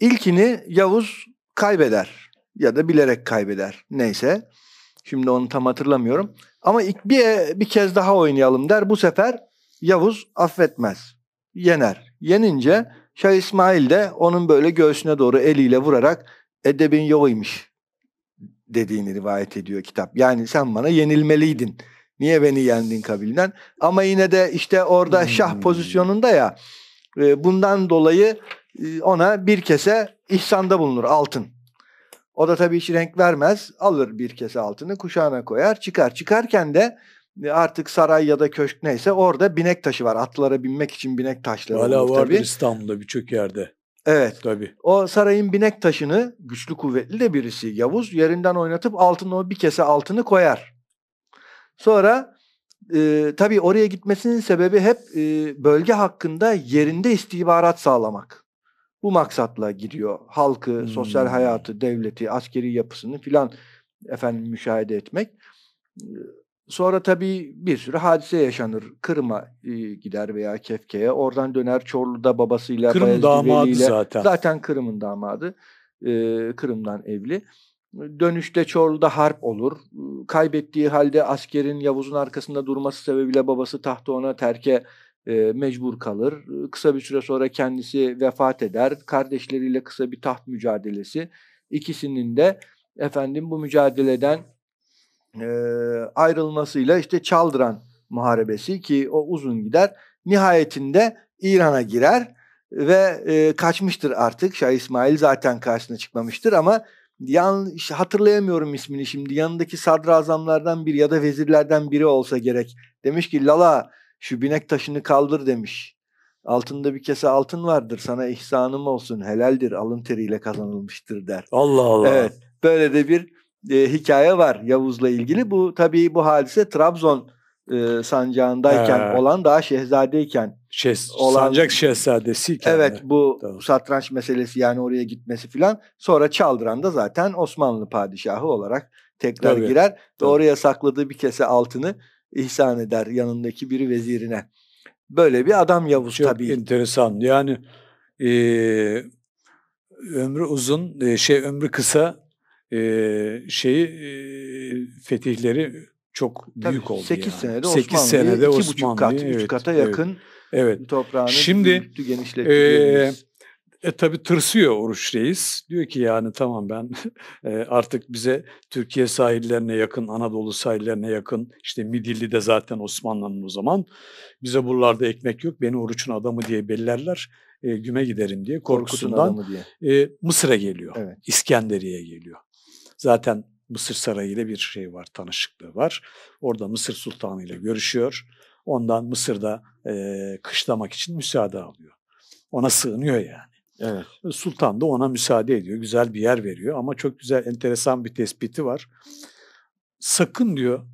İlkini Yavuz kaybeder ya da bilerek kaybeder neyse. Şimdi onu tam hatırlamıyorum. Ama bir, bir kez daha oynayalım der. Bu sefer Yavuz affetmez. Yener. Yenince Şah İsmail de onun böyle göğsüne doğru eliyle vurarak edebin yoğuymuş dediğini rivayet ediyor kitap. Yani sen bana yenilmeliydin. Niye beni yendin kabilden? Ama yine de işte orada hmm. şah pozisyonunda ya e, bundan dolayı e, ona bir kese ihsanda bulunur altın. O da tabii hiç renk vermez. Alır bir kese altını kuşağına koyar çıkar. Çıkarken de e, artık saray ya da köşk neyse orada binek taşı var. Atlara binmek için binek taşları Hala olur tabii. İstanbul'da birçok yerde. Evet. Tabii. O sarayın binek taşını güçlü kuvvetli de birisi Yavuz yerinden oynatıp altına o bir kese altını koyar. Sonra e, tabii oraya gitmesinin sebebi hep e, bölge hakkında yerinde istihbarat sağlamak bu maksatla gidiyor. Halkı, hmm. sosyal hayatı, devleti, askeri yapısını filan efendim müşahede etmek. Sonra tabii bir sürü hadise yaşanır. Kırım'a gider veya Kefke'ye. Oradan döner Çorlu'da babasıyla. Kırım damadı Veli'yle. zaten. Zaten Kırım'ın damadı. Kırım'dan evli. Dönüşte Çorlu'da harp olur. Kaybettiği halde askerin Yavuz'un arkasında durması sebebiyle babası tahtı ona terke e, mecbur kalır. Kısa bir süre sonra kendisi vefat eder. Kardeşleriyle kısa bir taht mücadelesi. İkisinin de efendim bu mücadeleden e, ayrılmasıyla işte Çaldıran Muharebesi ki o uzun gider. Nihayetinde İran'a girer ve e, kaçmıştır artık. Şah İsmail zaten karşısına çıkmamıştır ama yan, hatırlayamıyorum ismini şimdi. Yanındaki sadrazamlardan bir ya da vezirlerden biri olsa gerek. Demiş ki Lala şu binek taşını kaldır demiş. Altında bir kese altın vardır sana ihsanım olsun helaldir alın teriyle kazanılmıştır der. Allah Allah. Evet böyle de bir e, hikaye var Yavuz'la ilgili. Bu tabii bu hadise Trabzon e, sancağındayken He. olan daha şehzadeyken Şes, olan sancak şehzadesiyken. Evet bu tamam. satranç meselesi yani oraya gitmesi filan. Sonra Çaldıran da zaten Osmanlı padişahı olarak tekrar Tabii. girer ve oraya sakladığı bir kese altını ihsan eder yanındaki biri vezirine. Böyle bir adam Yavuz Çok tabii. enteresan. Yani e, ömrü uzun, e, şey ömrü kısa e, şeyi e, fetihleri çok Tabii, büyük oldu 8 yani. senede 8 Osmanlı, senede 2,5 Osmanlı, kat, evet, 3 kata yakın evet, evet. toprağını Şimdi, büyüttü, genişletti. E, e tabi tırsıyor Oruç Reis. Diyor ki yani tamam ben e, artık bize Türkiye sahillerine yakın, Anadolu sahillerine yakın, işte Midilli de zaten Osmanlı'nın o zaman. Bize buralarda ekmek yok, beni Oruç'un adamı diye bellerler. E, güme giderim diye korkusundan diye. E, Mısır'a geliyor, evet. İskenderiye geliyor. Zaten Mısır Sarayı ile bir şey var, tanışıklığı var. Orada Mısır Sultanı ile görüşüyor. Ondan Mısır'da e, kışlamak için müsaade alıyor. Ona sığınıyor yani. Evet. Sultan da ona müsaade ediyor. Güzel bir yer veriyor ama çok güzel enteresan bir tespiti var. Sakın diyor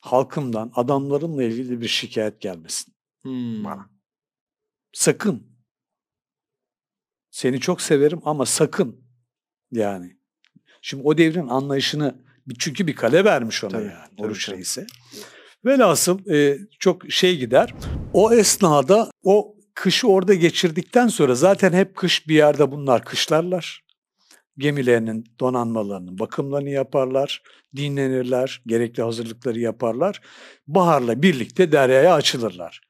halkımdan adamlarımla ilgili bir şikayet gelmesin hmm. bana. Sakın. Seni çok severim ama sakın yani. Şimdi o devrin anlayışını çünkü bir kale vermiş ona tabii, yani tabii, Oruç tabii. Reis'e. Velhasıl e, çok şey gider. O esnada o kışı orada geçirdikten sonra zaten hep kış bir yerde bunlar kışlarlar. Gemilerinin donanmalarının bakımlarını yaparlar, dinlenirler, gerekli hazırlıkları yaparlar. Baharla birlikte deryaya açılırlar.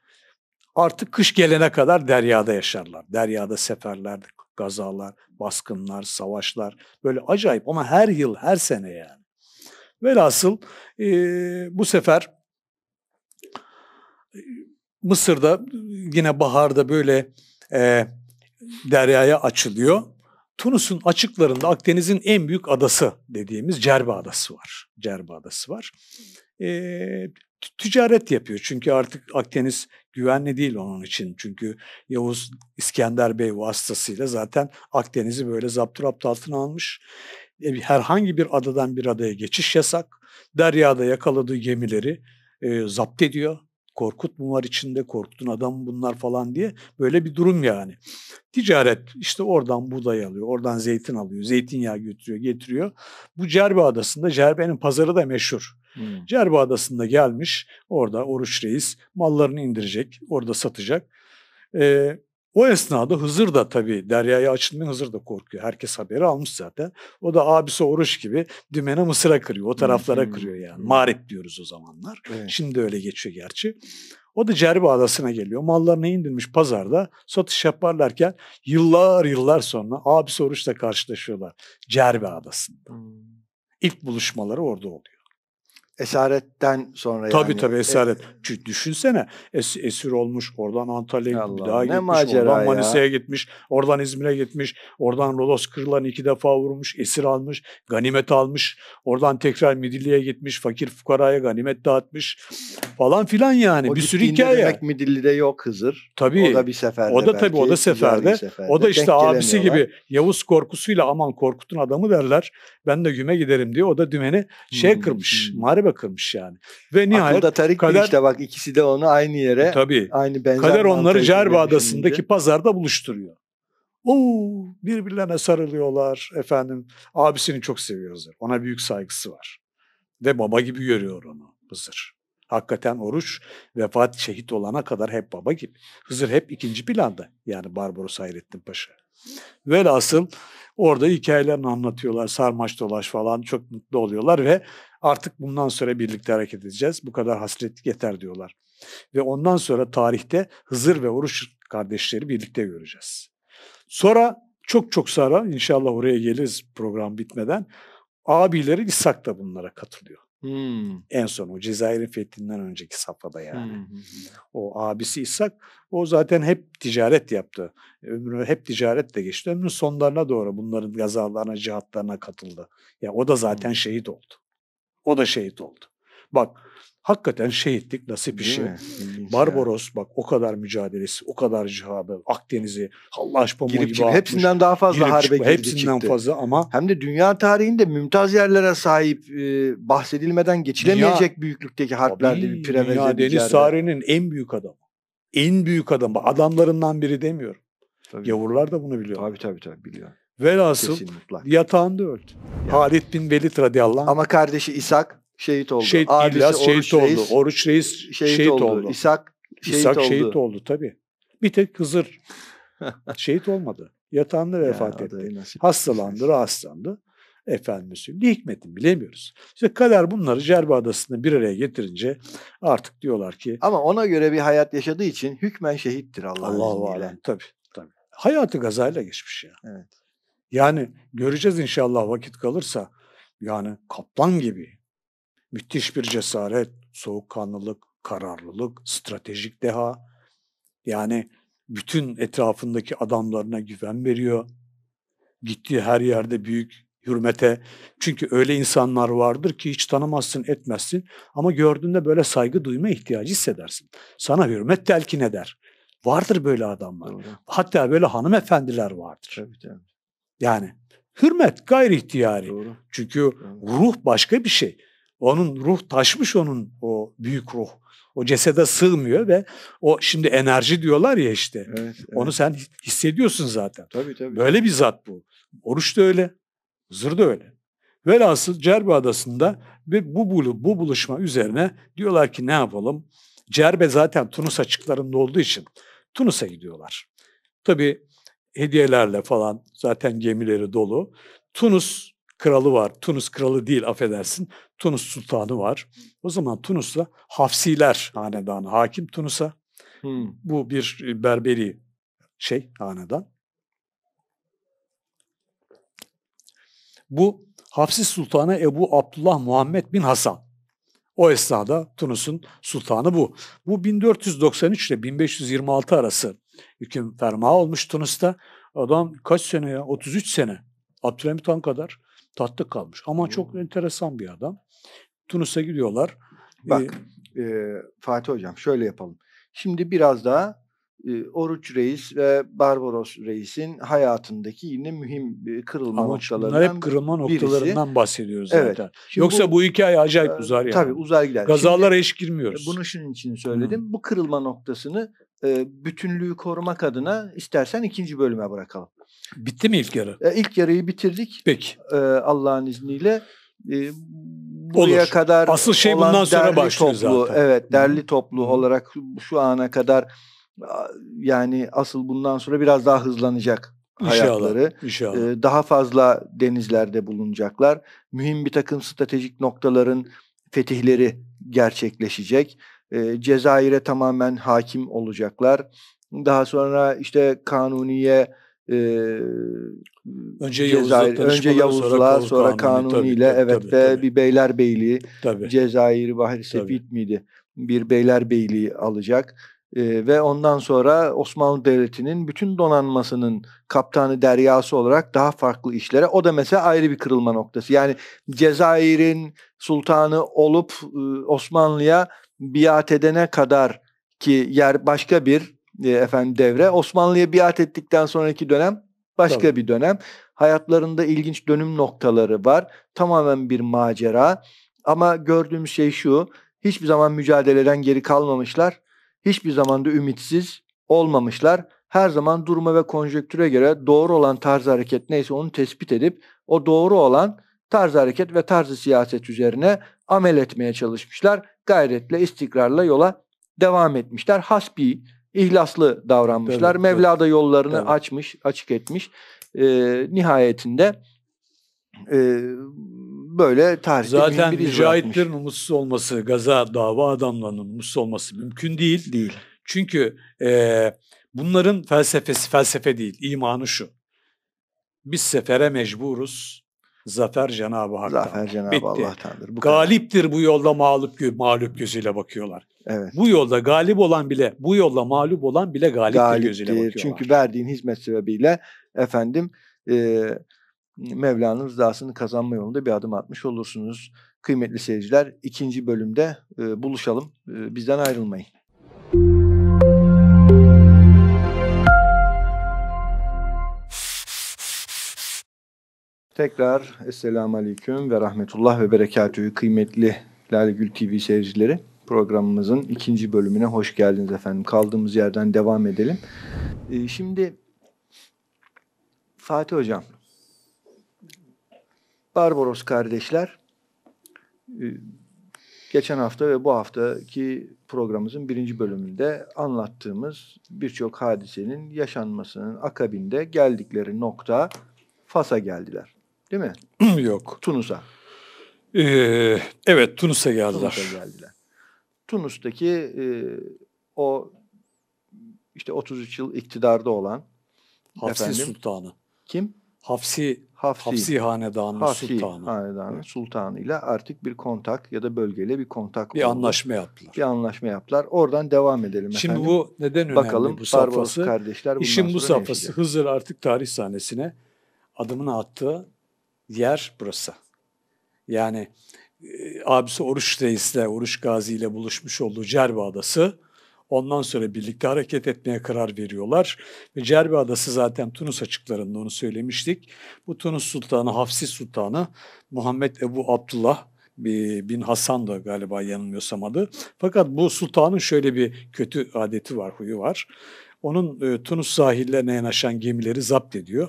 Artık kış gelene kadar deryada yaşarlar. Deryada seferler, gazalar, baskınlar, savaşlar böyle acayip ama her yıl, her sene yani. Velhasıl e, bu sefer Mısır'da yine baharda böyle e, deryaya açılıyor. Tunus'un açıklarında Akdeniz'in en büyük adası dediğimiz Cerbe Adası var. Cerbe Adası var. E, ticaret yapıyor çünkü artık Akdeniz güvenli değil onun için. Çünkü Yavuz İskender Bey vasıtasıyla zaten Akdeniz'i böyle zapturapt altına almış. E, herhangi bir adadan bir adaya geçiş yasak. Deryada yakaladığı gemileri e, zapt ediyor Korkut mu var içinde, korktun adam bunlar falan diye böyle bir durum yani. Ticaret işte oradan buğday alıyor, oradan zeytin alıyor, zeytinyağı götürüyor, getiriyor. Bu Cerbe Adası'nda, Cerbe'nin pazarı da meşhur. Hmm. Cerbe Adası'nda gelmiş, orada Oruç Reis mallarını indirecek, orada satacak. Ee, o esnada Hızır da tabii deryaya açılmayan Hızır da korkuyor. Herkes haberi almış zaten. O da abisi Oruç gibi dümene mısıra kırıyor. O taraflara kırıyor yani. Marip diyoruz o zamanlar. Evet. Şimdi öyle geçiyor gerçi. O da Cerbe Adası'na geliyor. Mallarını indirmiş pazarda satış yaparlarken yıllar yıllar sonra abisi Oruç'la karşılaşıyorlar Cerbe Adası'nda. Hmm. İlk buluşmaları orada oluyor. Esaretten sonra tabii yani. Tabii e, esaret. E, Düşünsene es, esir olmuş, oradan Antalya'ya gitmiş, daha gitmiş, oradan Manisa'ya gitmiş, oradan İzmir'e gitmiş, oradan Rodos kırılan iki defa vurmuş, esir almış, ganimet almış, oradan tekrar Midilli'ye gitmiş, fakir fukaraya ganimet dağıtmış falan filan yani. O bir sürü hikaye. Demek Midilli'de yok Hızır. Tabii. O da bir seferde. O da tabii o da seferde. seferde. O da işte Denk abisi gibi Yavuz korkusuyla aman Korkut'un adamı derler. Ben de güme giderim diyor. O da dümeni şey hmm. kırmış. Hmm kalbe kırmış yani. Ve nihayet Akılda Tarik kader, işte bak ikisi de onu aynı yere tabii, aynı benzer kader onları Cerva Adası'ndaki pazarda buluşturuyor. Oo, birbirlerine sarılıyorlar efendim. Abisini çok seviyoruz Ona büyük saygısı var. Ve baba gibi görüyor onu Hızır. Hakikaten oruç vefat şehit olana kadar hep baba gibi. Hızır hep ikinci planda yani Barbaros Hayrettin Paşa. Velhasıl orada hikayelerini anlatıyorlar sarmaş dolaş falan çok mutlu oluyorlar ve Artık bundan sonra birlikte hareket edeceğiz. Bu kadar hasretlik yeter diyorlar. Ve ondan sonra tarihte Hızır ve Oruç kardeşleri birlikte göreceğiz. Sonra çok çok sonra inşallah oraya geliriz program bitmeden. Abileri İshak da bunlara katılıyor. Hmm. En son o Cezayir'in fethinden önceki safhada yani. Hmm. O abisi İshak o zaten hep ticaret yaptı. Ömrü hep ticaretle geçti. Ömrünün sonlarına doğru bunların gazalarına, cihatlarına katıldı. Ya yani o da zaten hmm. şehit oldu. O da şehit oldu. Bak hakikaten şehitlik nasip işi. Barbaros bak o kadar mücadelesi, o kadar cihadı, Akdeniz'i Allah pamuğu gibi çıkma, Hepsinden daha fazla girip harbe çıkma, Hepsinden çıktı. fazla ama. Hem de dünya tarihinde mümtaz yerlere sahip e, bahsedilmeden geçilemeyecek dünya, büyüklükteki harplerde tabii, bir pirevez Dünya Deniz tarihinin en büyük adamı. En büyük adamı. Adamlarından biri demiyorum. Tabii. Yavurlar da bunu biliyor. Tabii tabii tabii biliyor. Velhasıl Kesin mutlak. yatağında öldü. Yani. Halid bin Velid radıyallahu anh. Ama kardeşi İshak şehit oldu. Şehit, Abisi İlyas Oruç şehit Reis, oldu. Oruç Reis şehit, şehit oldu. oldu. İshak şehit İshak oldu. şehit oldu tabii. Bir tek Hızır şehit olmadı. Yatağında vefat ya, etti. Hastalandı, rahatsızlandı. Efendim Ne hikmetin bilemiyoruz. İşte kader bunları Cerbe Adası'nda bir araya getirince artık diyorlar ki... Ama ona göre bir hayat yaşadığı için hükmen şehittir Allah'ın Allah izniyle. Allah Tabii, tabii. Hayatı gazayla geçmiş ya. Evet. Yani göreceğiz inşallah vakit kalırsa. Yani kaplan gibi müthiş bir cesaret, soğukkanlılık, kararlılık, stratejik deha. Yani bütün etrafındaki adamlarına güven veriyor. Gittiği her yerde büyük hürmete. Çünkü öyle insanlar vardır ki hiç tanımazsın, etmezsin ama gördüğünde böyle saygı duyma ihtiyacı hissedersin. Sana hürmet telkin eder. Vardır böyle adamlar. Hatta böyle hanımefendiler vardır. Tabii, tabii. Yani hürmet gayri ihtiyari. Doğru. Çünkü Doğru. ruh başka bir şey. Onun ruh taşmış onun o büyük ruh. O cesede sığmıyor ve o şimdi enerji diyorlar ya işte. Evet, evet. Onu sen hissediyorsun zaten. Tabii tabii. Böyle bir zat bu. Oruç da öyle. Zır da öyle. Velhasıl Cerbe Adası'nda ve bu, bu, bu buluşma üzerine diyorlar ki ne yapalım? Cerbe zaten Tunus açıklarında olduğu için Tunus'a gidiyorlar. Tabii hediyelerle falan zaten gemileri dolu. Tunus kralı var. Tunus kralı değil affedersin. Tunus sultanı var. O zaman Tunus'ta Hafsiler hanedanı hakim Tunus'a. Hmm. Bu bir e, berberi şey hanedan. Bu Hafsi Sultanı Ebu Abdullah Muhammed bin Hasan. O esnada Tunus'un sultanı bu. Bu 1493 ile 1526 arası hüküm ferma olmuş Tunus'ta. Adam kaç sene ya? 33 sene. Abdülhamit Han kadar tatlı kalmış. Ama hmm. çok enteresan bir adam. Tunus'a gidiyorlar. Bak ee, e, Fatih Hocam şöyle yapalım. Şimdi biraz daha e, Oruç Reis ve Barbaros Reis'in hayatındaki yine mühim e, kırılma Ama noktalarından hep kırılma noktalarından birisi. bahsediyoruz evet. zaten. Şimdi Yoksa bu, bu hikaye acayip e, uzar yani. Tabii uzar gider. Gazalara Şimdi, hiç girmiyoruz. E, bunu şunun için söyledim. Hı. Bu kırılma noktasını bütünlüğü korumak adına istersen ikinci bölüme bırakalım. Bitti mi ilk yarı? E, ilk yarıyı bitirdik. Peki. E, Allah'ın izniyle. E, buraya Olur. kadar asıl şey bundan sonra başlıyor toplu, zaten. Evet, derli toplu Hı. olarak şu ana kadar yani asıl bundan sonra biraz daha hızlanacak İnşallah, hayatları. İnşallah. Ee, daha fazla denizlerde bulunacaklar. Mühim bir takım stratejik noktaların fetihleri gerçekleşecek e, Cezayir'e tamamen hakim olacaklar. Daha sonra işte Kanuni'ye e, önce Cezayir, önce Yavuzluğa sonra, sonra Kanuni ile evet tabii, ve tabii. bir Beylerbeyliği tabii. Cezayir Bahri Sefit miydi? Bir Beylerbeyliği alacak. Ee, ve ondan sonra Osmanlı Devleti'nin bütün donanmasının kaptanı deryası olarak daha farklı işlere. O da mesela ayrı bir kırılma noktası. Yani Cezayir'in sultanı olup e, Osmanlı'ya biat edene kadar ki yer başka bir e, efendim devre. Osmanlı'ya biat ettikten sonraki dönem başka Tabii. bir dönem. Hayatlarında ilginç dönüm noktaları var. Tamamen bir macera. Ama gördüğüm şey şu. Hiçbir zaman mücadeleden geri kalmamışlar. Hiçbir zaman da ümitsiz olmamışlar. Her zaman duruma ve konjöktüre göre doğru olan tarz hareket neyse onu tespit edip o doğru olan tarz hareket ve tarzı siyaset üzerine amel etmeye çalışmışlar. Gayretle, istikrarla yola devam etmişler. Hasbi, ihlaslı davranmışlar. Evet, Mevla da yollarını evet. açmış, açık etmiş. E, nihayetinde e, böyle tarihte Zaten bir mücahitlerin umutsuz olması, Gaza dava adamlarının umutsuz olması mümkün değil. Değil. Çünkü e, bunların felsefesi felsefe değil, imanı şu. Biz sefere mecburuz Zafer Cenab-ı Hak'tan. Zafer Cenab-ı Allah'tandır. Bu Galiptir kadar. bu yolda mağlup, mağlup gözüyle bakıyorlar. Evet. Bu yolda galip olan bile, bu yolda mağlup olan bile galiptir, galiptir gözüyle bakıyorlar. Çünkü verdiğin hizmet sebebiyle efendim e, Mevla'nın rızasını kazanma yolunda bir adım atmış olursunuz. Kıymetli seyirciler ikinci bölümde e, buluşalım. E, bizden ayrılmayın. Tekrar Esselamu Aleyküm ve Rahmetullah ve Berekatühü kıymetli Lale Gül TV seyircileri. Programımızın ikinci bölümüne hoş geldiniz efendim. Kaldığımız yerden devam edelim. Ee, şimdi Fatih Hocam, Barbaros kardeşler e, geçen hafta ve bu haftaki programımızın birinci bölümünde anlattığımız birçok hadisenin yaşanmasının akabinde geldikleri nokta Fas'a geldiler. Değil mi? Yok. Tunus'a. Ee, evet Tunus'a geldiler. Tunus'a geldiler. Tunus'taki e, o işte 33 yıl iktidarda olan Hafsi efendim, Sultanı. Kim? Hafsi Hafsi, Hafsi Hanedanı Hafsi Sultanı. Hanedanı evet. Sultanı ile artık bir kontak ya da bölgeyle bir kontak. Bir oldu. anlaşma yaptılar. Bir anlaşma yaptılar. Oradan devam edelim efendim. Şimdi bu neden önemli Bakalım, bu safhası? Barbaros kardeşler İşin bu safhası Hızır artık tarih sahnesine adımını attı yer burası. Yani e, abisi Oruç Reis'le, Oruç Gazi ile buluşmuş olduğu Cerbe Adası. Ondan sonra birlikte hareket etmeye karar veriyorlar. Ve Cerbe Adası zaten Tunus açıklarında onu söylemiştik. Bu Tunus Sultanı, Hafsi Sultanı Muhammed Ebu Abdullah e, bin Hasan da galiba yanılmıyorsam adı. Fakat bu sultanın şöyle bir kötü adeti var, huyu var. Onun e, Tunus sahillerine yanaşan gemileri zapt ediyor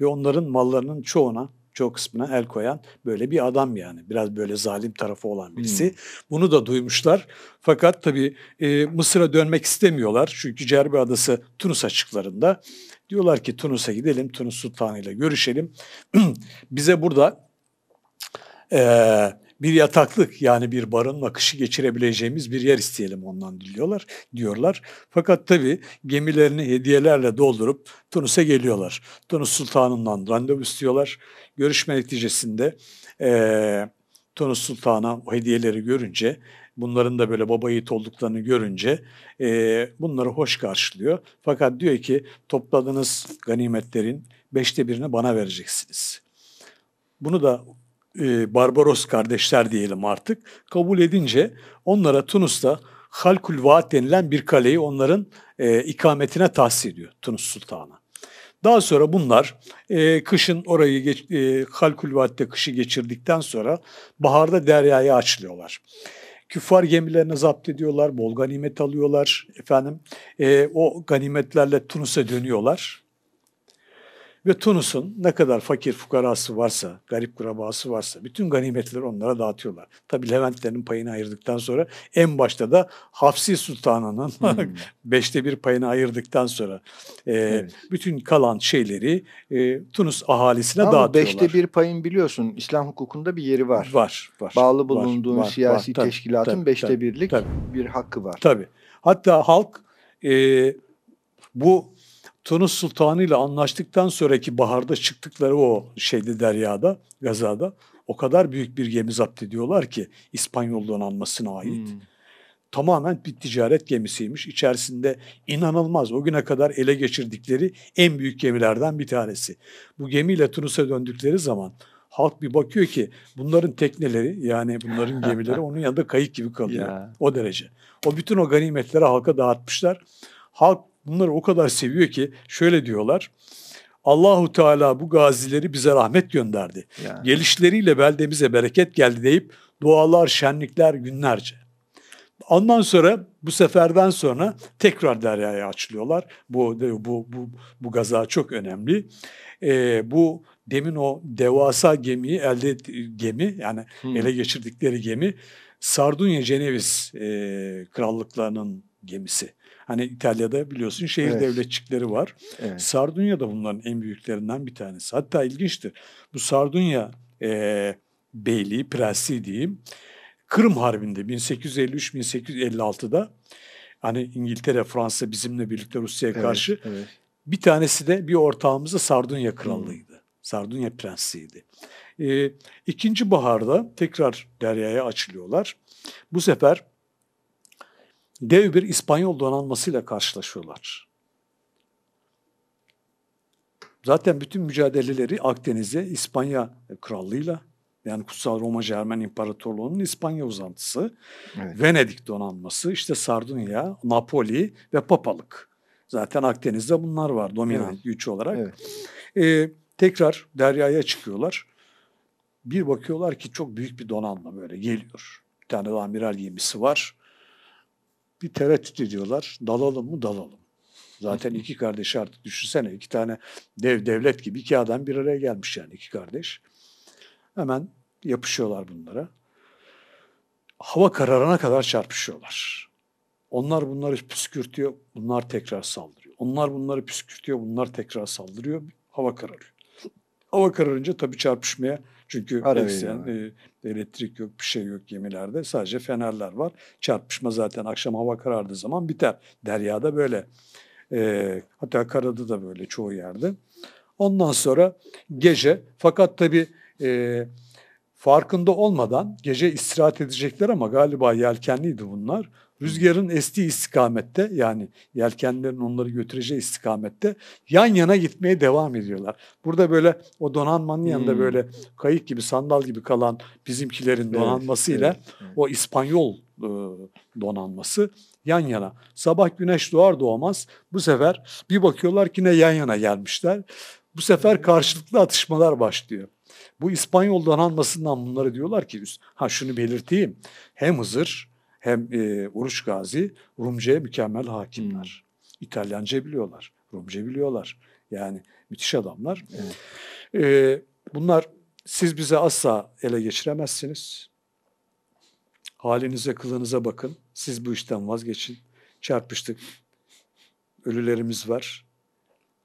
ve onların mallarının çoğuna çoğu kısmına el koyan böyle bir adam yani. Biraz böyle zalim tarafı olan birisi. Hmm. Bunu da duymuşlar. Fakat tabii e, Mısır'a dönmek istemiyorlar. Çünkü Cerbe Adası Tunus açıklarında. Diyorlar ki Tunus'a gidelim, Tunus Sultanı ile görüşelim. Bize burada... Ee, bir yataklık yani bir barınma kışı geçirebileceğimiz bir yer isteyelim ondan diliyorlar diyorlar. Fakat tabi gemilerini hediyelerle doldurup Tunus'a geliyorlar. Tunus Sultanı'ndan randevu istiyorlar. Görüşme neticesinde e, Tunus Sultan'a o hediyeleri görünce bunların da böyle baba yiğit olduklarını görünce e, bunları hoş karşılıyor. Fakat diyor ki topladığınız ganimetlerin beşte birini bana vereceksiniz. Bunu da e, Barbaros kardeşler diyelim artık kabul edince onlara Tunus'ta Halkul Vaat denilen bir kaleyi onların e, ikametine tahsis ediyor Tunus Sultanı. Daha sonra bunlar e, kışın orayı geç, e, Halkul Vaat'te kışı geçirdikten sonra baharda deryayı açlıyorlar. Küffar gemilerini zapt ediyorlar, bol ganimet alıyorlar efendim. E, o ganimetlerle Tunus'a dönüyorlar ve Tunus'un ne kadar fakir fukarası varsa, garip kurabası varsa bütün ganimetleri onlara dağıtıyorlar. Tabi Leventlerin payını ayırdıktan sonra en başta da Hafsi Sultanı'nın hmm. beşte bir payını ayırdıktan sonra e, evet. bütün kalan şeyleri e, Tunus ahalisine Ama dağıtıyorlar. Beşte bir payın biliyorsun İslam hukukunda bir yeri var. Var. var Bağlı bulunduğun var, siyasi var, teşkilatın tabii, beşte tabii, birlik tabii. bir hakkı var. Tabi. Hatta halk e, bu Tunus Sultanı ile anlaştıktan sonraki baharda çıktıkları o şeyde deryada, Gaza'da o kadar büyük bir gemi zapt ediyorlar ki İspanyol donanmasına ait. Hmm. Tamamen bir ticaret gemisiymiş. İçerisinde inanılmaz o güne kadar ele geçirdikleri en büyük gemilerden bir tanesi. Bu gemiyle Tunus'a döndükleri zaman halk bir bakıyor ki bunların tekneleri yani bunların gemileri onun yanında kayık gibi kalıyor. Ya. O derece. O bütün o ganimetleri halka dağıtmışlar. Halk bunları o kadar seviyor ki şöyle diyorlar. Allahu Teala bu gazileri bize rahmet gönderdi. Yani. Gelişleriyle beldemize bereket geldi deyip dualar, şenlikler günlerce. Ondan sonra bu seferden sonra tekrar deryaya açılıyorlar. Bu bu bu bu gaza çok önemli. Ee, bu demin o devasa gemiyi elde gemi yani hmm. ele geçirdikleri gemi Sardunya Ceneviz e, krallıklarının gemisi. Hani İtalya'da biliyorsun şehir evet. devletçikleri var. Evet. Sardunya da bunların en büyüklerinden bir tanesi. Hatta ilginçtir. Bu Sardunya e, beyliği, prensi diyeyim. Kırım Harbi'nde 1853-1856'da hani İngiltere, Fransa bizimle birlikte Rusya'ya evet, karşı evet. bir tanesi de bir ortağımız da Sardunya hmm. Krallığı'ydı. Hmm. Sardunya Prensi'ydi. E, ikinci baharda tekrar deryaya açılıyorlar. Bu sefer dev bir İspanyol donanmasıyla karşılaşıyorlar. Zaten bütün mücadeleleri Akdeniz'e İspanya Krallığı'yla yani Kutsal Roma Cermen İmparatorluğu'nun İspanya uzantısı, evet. Venedik donanması, işte Sardunya, Napoli ve Papalık. Zaten Akdeniz'de bunlar var dominant evet. güç olarak. Evet. Ee, tekrar deryaya çıkıyorlar. Bir bakıyorlar ki çok büyük bir donanma böyle geliyor. Bir tane de amiral gemisi var. Bir tereddüt ediyorlar. Dalalım mı? Dalalım. Zaten iki kardeş artık düşünsene iki tane dev devlet gibi iki adam bir araya gelmiş yani iki kardeş. Hemen yapışıyorlar bunlara. Hava kararına kadar çarpışıyorlar. Onlar bunları püskürtüyor, bunlar tekrar saldırıyor. Onlar bunları püskürtüyor, bunlar tekrar saldırıyor. Hava kararıyor. Hava kararınca tabii çarpışmaya çünkü Ara eksen, yani. e, elektrik yok, bir şey yok gemilerde. Sadece fenerler var. Çarpışma zaten akşam hava karardığı zaman biter. Deryada böyle. E, hatta karada da böyle çoğu yerde. Ondan sonra gece fakat tabii e, farkında olmadan gece istirahat edecekler ama galiba yelkenliydi bunlar. Rüzgarın estiği istikamette yani yelkenlerin onları götüreceği istikamette yan yana gitmeye devam ediyorlar. Burada böyle o donanmanın hmm. yanında böyle kayık gibi sandal gibi kalan bizimkilerin donanmasıyla evet, evet, evet. o İspanyol e, donanması yan yana. Sabah güneş doğar doğmaz bu sefer bir bakıyorlar ki ne yan yana gelmişler. Bu sefer hmm. karşılıklı atışmalar başlıyor. Bu İspanyol donanmasından bunları diyorlar ki ha şunu belirteyim. Hem Hızır hem e, Oruç Gazi Rumca'ya mükemmel hakimler. Hmm. İtalyanca biliyorlar, Rumca biliyorlar. Yani müthiş adamlar. Evet. E, bunlar siz bize asla ele geçiremezsiniz. Halinize, kılınıza bakın. Siz bu işten vazgeçin. Çarpıştık. Ölülerimiz var.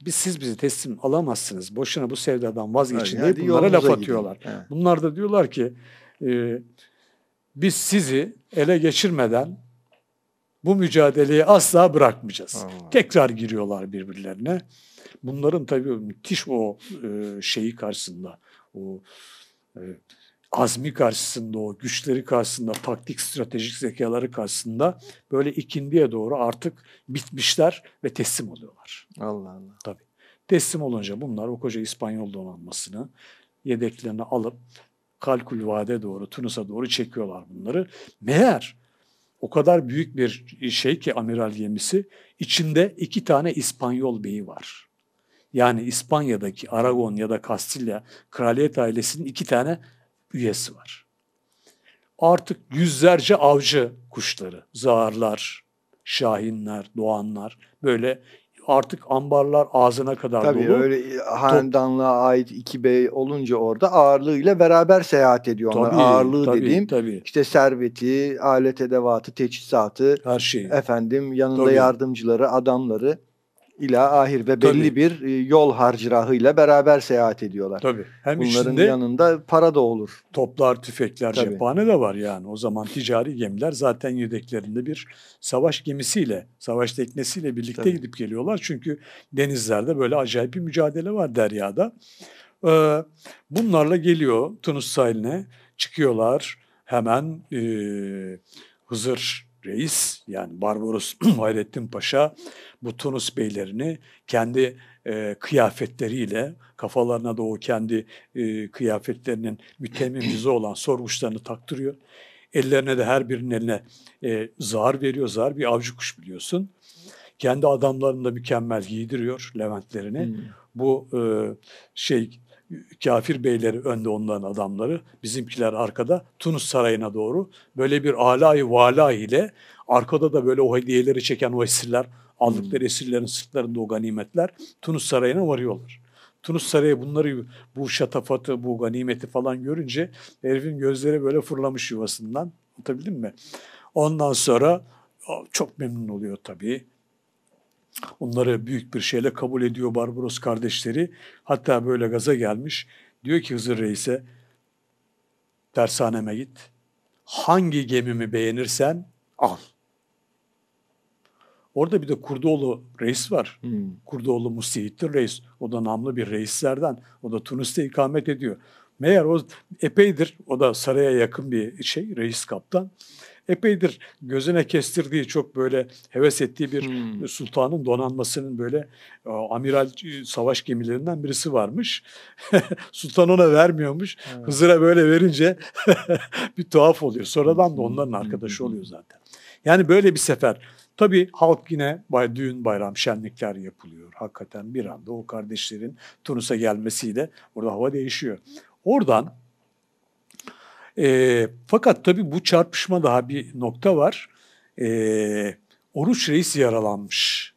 Biz siz bizi teslim alamazsınız. Boşuna bu sevdadan vazgeçin Öyle, diye bunlara laf atıyorlar. Gidin. Bunlar da diyorlar ki e, biz sizi ele geçirmeden bu mücadeleyi asla bırakmayacağız. Allah. Tekrar giriyorlar birbirlerine. Bunların tabii müthiş o e, şeyi karşısında, o e, azmi karşısında, o güçleri karşısında, taktik, stratejik zekaları karşısında böyle ikindiye doğru artık bitmişler ve teslim oluyorlar. Allah Allah. Tabii. Teslim olunca bunlar o koca İspanyol donanmasını yedeklerini alıp Kalkül Vade doğru, Tunus'a doğru çekiyorlar bunları. Meğer o kadar büyük bir şey ki amiral gemisi içinde iki tane İspanyol beyi var. Yani İspanya'daki Aragon ya da Kastilya kraliyet ailesinin iki tane üyesi var. Artık yüzlerce avcı kuşları, zaarlar, şahinler, doğanlar böyle artık ambarlar ağzına kadar Tabii, dolu. Tabii öyle e, hanedanlığa ait iki bey olunca orada ağırlığıyla beraber seyahat ediyorlar. Tabii, Ağırlığı tabii, dediğim tabii. işte serveti, alet edevatı, teçhizatı, her şeyi. Efendim yanında tabii. yardımcıları, adamları ila ahir ve belli Tabii. bir e, yol harcırahıyla beraber seyahat ediyorlar. Tabii. Hem Bunların yanında para da olur. Toplar, tüfekler, Tabii. cephane de var yani. O zaman ticari gemiler zaten yedeklerinde bir savaş gemisiyle, savaş teknesiyle birlikte Tabii. gidip geliyorlar. Çünkü denizlerde böyle acayip bir mücadele var deryada. Ee, bunlarla geliyor Tunus sahiline, çıkıyorlar hemen e, Hızır reis yani Barbaros Hayrettin Paşa bu Tunus beylerini kendi e, kıyafetleriyle kafalarına da o kendi e, kıyafetlerinin mütemmimizi olan sorguçlarını taktırıyor. Ellerine de her birinin eline e, zar veriyor. Zar bir avcı kuş biliyorsun. Kendi adamlarını da mükemmel giydiriyor Leventlerini. Hmm. Bu e, şey kafir beyleri önde onların adamları, bizimkiler arkada Tunus Sarayı'na doğru böyle bir alay vala ile arkada da böyle o hediyeleri çeken o esirler, aldıkları esirlerin sırtlarında o ganimetler Tunus Sarayı'na varıyorlar. Tunus Sarayı bunları bu şatafatı, bu ganimeti falan görünce herifin gözleri böyle fırlamış yuvasından. Anlatabildim mi? Ondan sonra çok memnun oluyor tabii. Onları büyük bir şeyle kabul ediyor Barbaros kardeşleri. Hatta böyle gaza gelmiş. Diyor ki Hızır Reis'e dershaneme git. Hangi gemimi beğenirsen al. Orada bir de Kurdoğlu reis var. Hmm. Kurdoğlu Musihittin reis. O da namlı bir reislerden. O da Tunus'ta ikamet ediyor. Meğer o epeydir. O da saraya yakın bir şey reis kaptan epeydir gözüne kestirdiği çok böyle heves ettiği bir hmm. sultanın donanmasının böyle e, amiral e, savaş gemilerinden birisi varmış. Sultan ona vermiyormuş. Evet. Hızır'a böyle verince bir tuhaf oluyor. Sonradan da onların hmm. arkadaşı oluyor zaten. Yani böyle bir sefer. Tabii halk yine bay, düğün bayram şenlikler yapılıyor. Hakikaten bir anda o kardeşlerin Tunus'a gelmesiyle orada hava değişiyor. Oradan e, fakat tabii bu çarpışma daha bir nokta var. E, Oruç Reis yaralanmış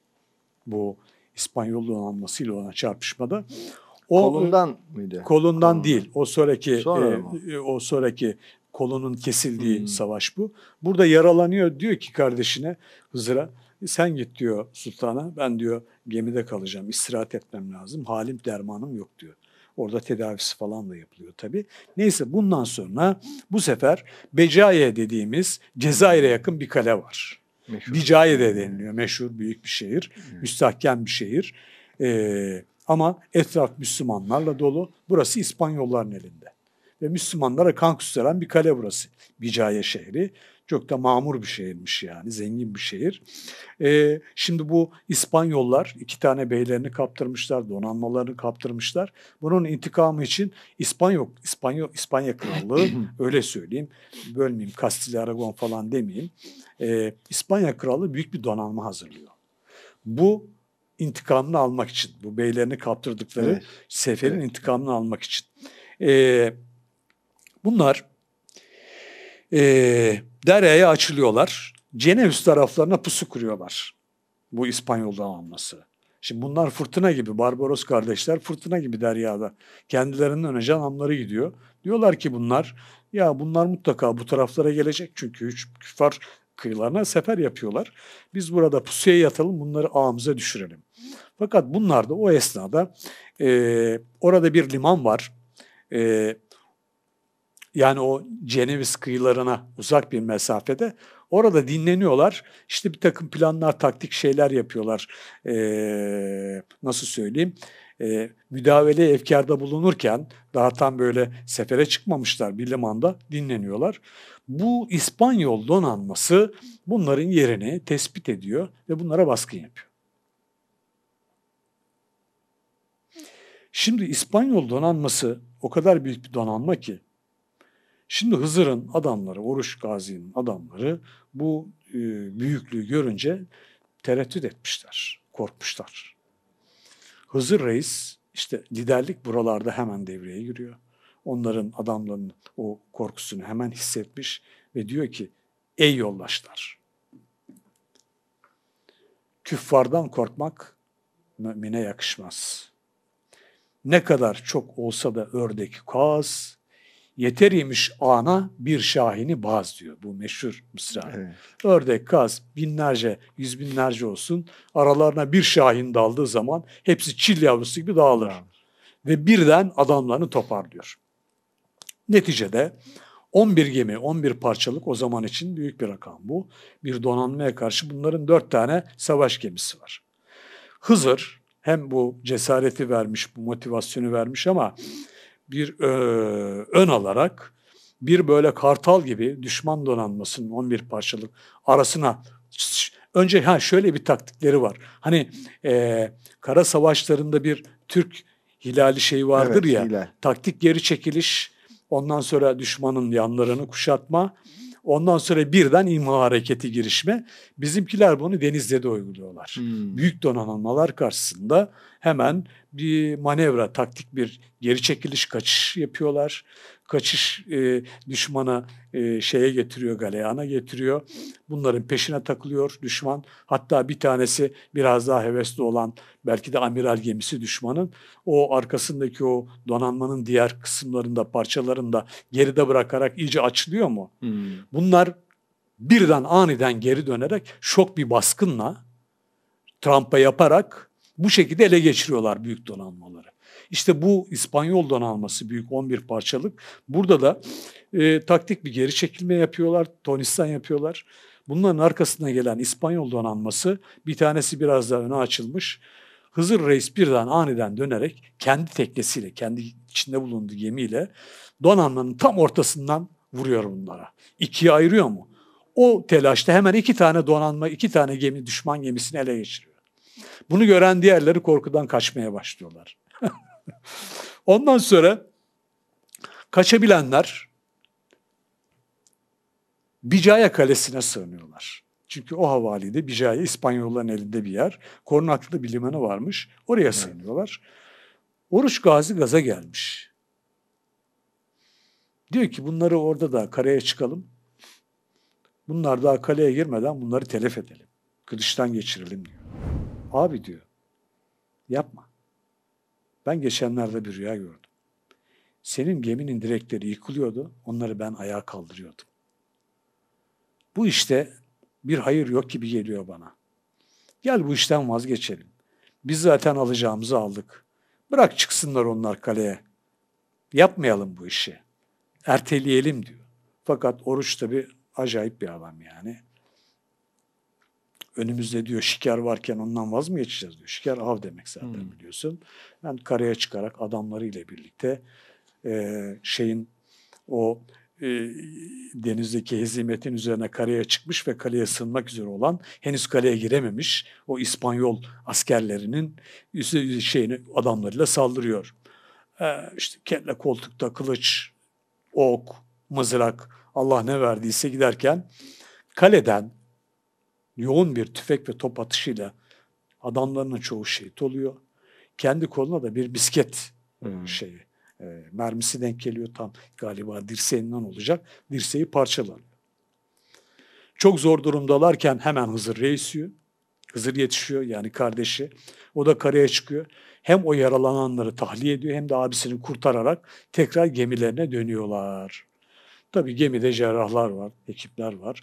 bu İspanyol donanmasıyla olan çarpışmada. O, kolundan e, mıydı? Kolundan, kolundan. değil. O sonraki Sonra e, e, o sonraki kolunun kesildiği hmm. savaş bu. Burada yaralanıyor diyor ki kardeşine Hızır'a sen git diyor sultana ben diyor gemide kalacağım istirahat etmem lazım halim dermanım yok diyor. Orada tedavisi falan da yapılıyor tabii. Neyse bundan sonra bu sefer Becaye dediğimiz Cezayir'e yakın bir kale var. Meşhur. Bicaye de deniliyor. Meşhur büyük bir şehir. Hmm. Müstahkem bir şehir. Ee, ama etraf Müslümanlarla dolu. Burası İspanyolların elinde. Ve Müslümanlara kan kusturan bir kale burası. Bicaye şehri. Çok da mamur bir şehirmiş yani, zengin bir şehir. E, şimdi bu İspanyollar iki tane beylerini kaptırmışlar, donanmalarını kaptırmışlar. Bunun intikamı için İspanyol, İspanyol, İspanya Krallığı öyle söyleyeyim, bölmeyeyim Kastilya, Aragon falan demeyeyim. E, İspanya Krallığı büyük bir donanma hazırlıyor. Bu intikamını almak için, bu beylerini kaptırdıkları evet. seferin evet. intikamını almak için. E, bunlar e, Dereye açılıyorlar. Ceneviz taraflarına pusu kuruyorlar. Bu İspanyol donanması. Şimdi bunlar fırtına gibi, Barbaros kardeşler fırtına gibi deryada. Kendilerinin öne can hamları gidiyor. Diyorlar ki bunlar, ya bunlar mutlaka bu taraflara gelecek çünkü üç küfar kıyılarına sefer yapıyorlar. Biz burada pusuya yatalım, bunları ağımıza düşürelim. Fakat bunlar da o esnada e, orada bir liman var. E, yani o Ceneviz kıyılarına uzak bir mesafede orada dinleniyorlar. İşte bir takım planlar, taktik şeyler yapıyorlar. Ee, nasıl söyleyeyim? Ee, müdavele efkarda bulunurken daha tam böyle sefere çıkmamışlar bir limanda dinleniyorlar. Bu İspanyol donanması bunların yerini tespit ediyor ve bunlara baskın yapıyor. Şimdi İspanyol donanması o kadar büyük bir donanma ki Şimdi Hızır'ın adamları, Oruç Gazi'nin adamları bu e, büyüklüğü görünce tereddüt etmişler, korkmuşlar. Hızır Reis işte liderlik buralarda hemen devreye giriyor. Onların adamlarının o korkusunu hemen hissetmiş ve diyor ki ey yoldaşlar küffardan korkmak mümine yakışmaz. Ne kadar çok olsa da ördek kaz, Yeter imiş ana bir şahini baz diyor bu meşhur mısra. Evet. Ördek, kaz binlerce, yüz binlerce olsun aralarına bir şahin daldığı zaman hepsi çil yavrusu gibi dağılır. Evet. Ve birden adamlarını toparlıyor. Neticede 11 gemi, 11 parçalık o zaman için büyük bir rakam bu. Bir donanmaya karşı bunların 4 tane savaş gemisi var. Hızır hem bu cesareti vermiş, bu motivasyonu vermiş ama bir e, ön alarak bir böyle kartal gibi düşman donanmasının 11 parçalık arasına önce ha şöyle bir taktikleri var. Hani e, kara savaşlarında bir Türk hilali şey vardır evet, ya. Hilal. Taktik geri çekiliş, ondan sonra düşmanın yanlarını kuşatma Ondan sonra birden imha hareketi girişme. Bizimkiler bunu denizde de uyguluyorlar. Hmm. Büyük donanımlar karşısında hemen bir manevra, taktik bir geri çekiliş, kaçış yapıyorlar kaçış e, düşmana e, şeye getiriyor, galeyana getiriyor. Bunların peşine takılıyor düşman. Hatta bir tanesi biraz daha hevesli olan belki de amiral gemisi düşmanın o arkasındaki o donanmanın diğer kısımlarında, parçalarında geride bırakarak iyice açılıyor mu? Hmm. Bunlar birden aniden geri dönerek şok bir baskınla Trump'a yaparak bu şekilde ele geçiriyorlar büyük donanmaları. İşte bu İspanyol donanması büyük 11 parçalık. Burada da e, taktik bir geri çekilme yapıyorlar. Tonistan yapıyorlar. Bunların arkasına gelen İspanyol donanması bir tanesi biraz daha öne açılmış. Hızır Reis birden aniden dönerek kendi teknesiyle, kendi içinde bulunduğu gemiyle donanmanın tam ortasından vuruyor bunlara. İkiye ayırıyor mu? O telaşta hemen iki tane donanma, iki tane gemi düşman gemisini ele geçiriyor. Bunu gören diğerleri korkudan kaçmaya başlıyorlar. Ondan sonra kaçabilenler Bicaya Kalesi'ne sığınıyorlar. Çünkü o havalide Bicaya İspanyolların elinde bir yer. korunaklı bir limanı varmış. Oraya sığınıyorlar. Oruç Gazi gaza gelmiş. Diyor ki bunları orada da karaya çıkalım. Bunlar daha kaleye girmeden bunları telef edelim. Kılıçtan geçirelim diyor. Abi diyor yapma. Ben geçenlerde bir rüya gördüm. Senin geminin direkleri yıkılıyordu, onları ben ayağa kaldırıyordum. Bu işte bir hayır yok gibi geliyor bana. Gel bu işten vazgeçelim. Biz zaten alacağımızı aldık. Bırak çıksınlar onlar kaleye. Yapmayalım bu işi. Erteleyelim diyor. Fakat oruç tabi acayip bir adam yani önümüzde diyor şiker varken ondan vaz mı geçeceğiz diyor. Şiker av demek zaten hmm. biliyorsun. Ben yani karaya çıkarak adamlarıyla birlikte e, şeyin o e, denizdeki hezimetin üzerine karaya çıkmış ve kaleye sığınmak üzere olan henüz kaleye girememiş o İspanyol askerlerinin şeyini adamlarıyla saldırıyor. E, işte kelle koltukta kılıç, ok, mızrak Allah ne verdiyse giderken kaleden yoğun bir tüfek ve top atışıyla adamlarının çoğu şehit oluyor. Kendi koluna da bir bisket e, hmm. şeyi e, mermisi denk geliyor tam galiba dirseğinden olacak. Dirseği parçalanıyor. Çok zor durumdalarken hemen Hızır Reis'i Hızır yetişiyor yani kardeşi. O da karaya çıkıyor. Hem o yaralananları tahliye ediyor hem de abisini kurtararak tekrar gemilerine dönüyorlar. Tabi gemide cerrahlar var, ekipler var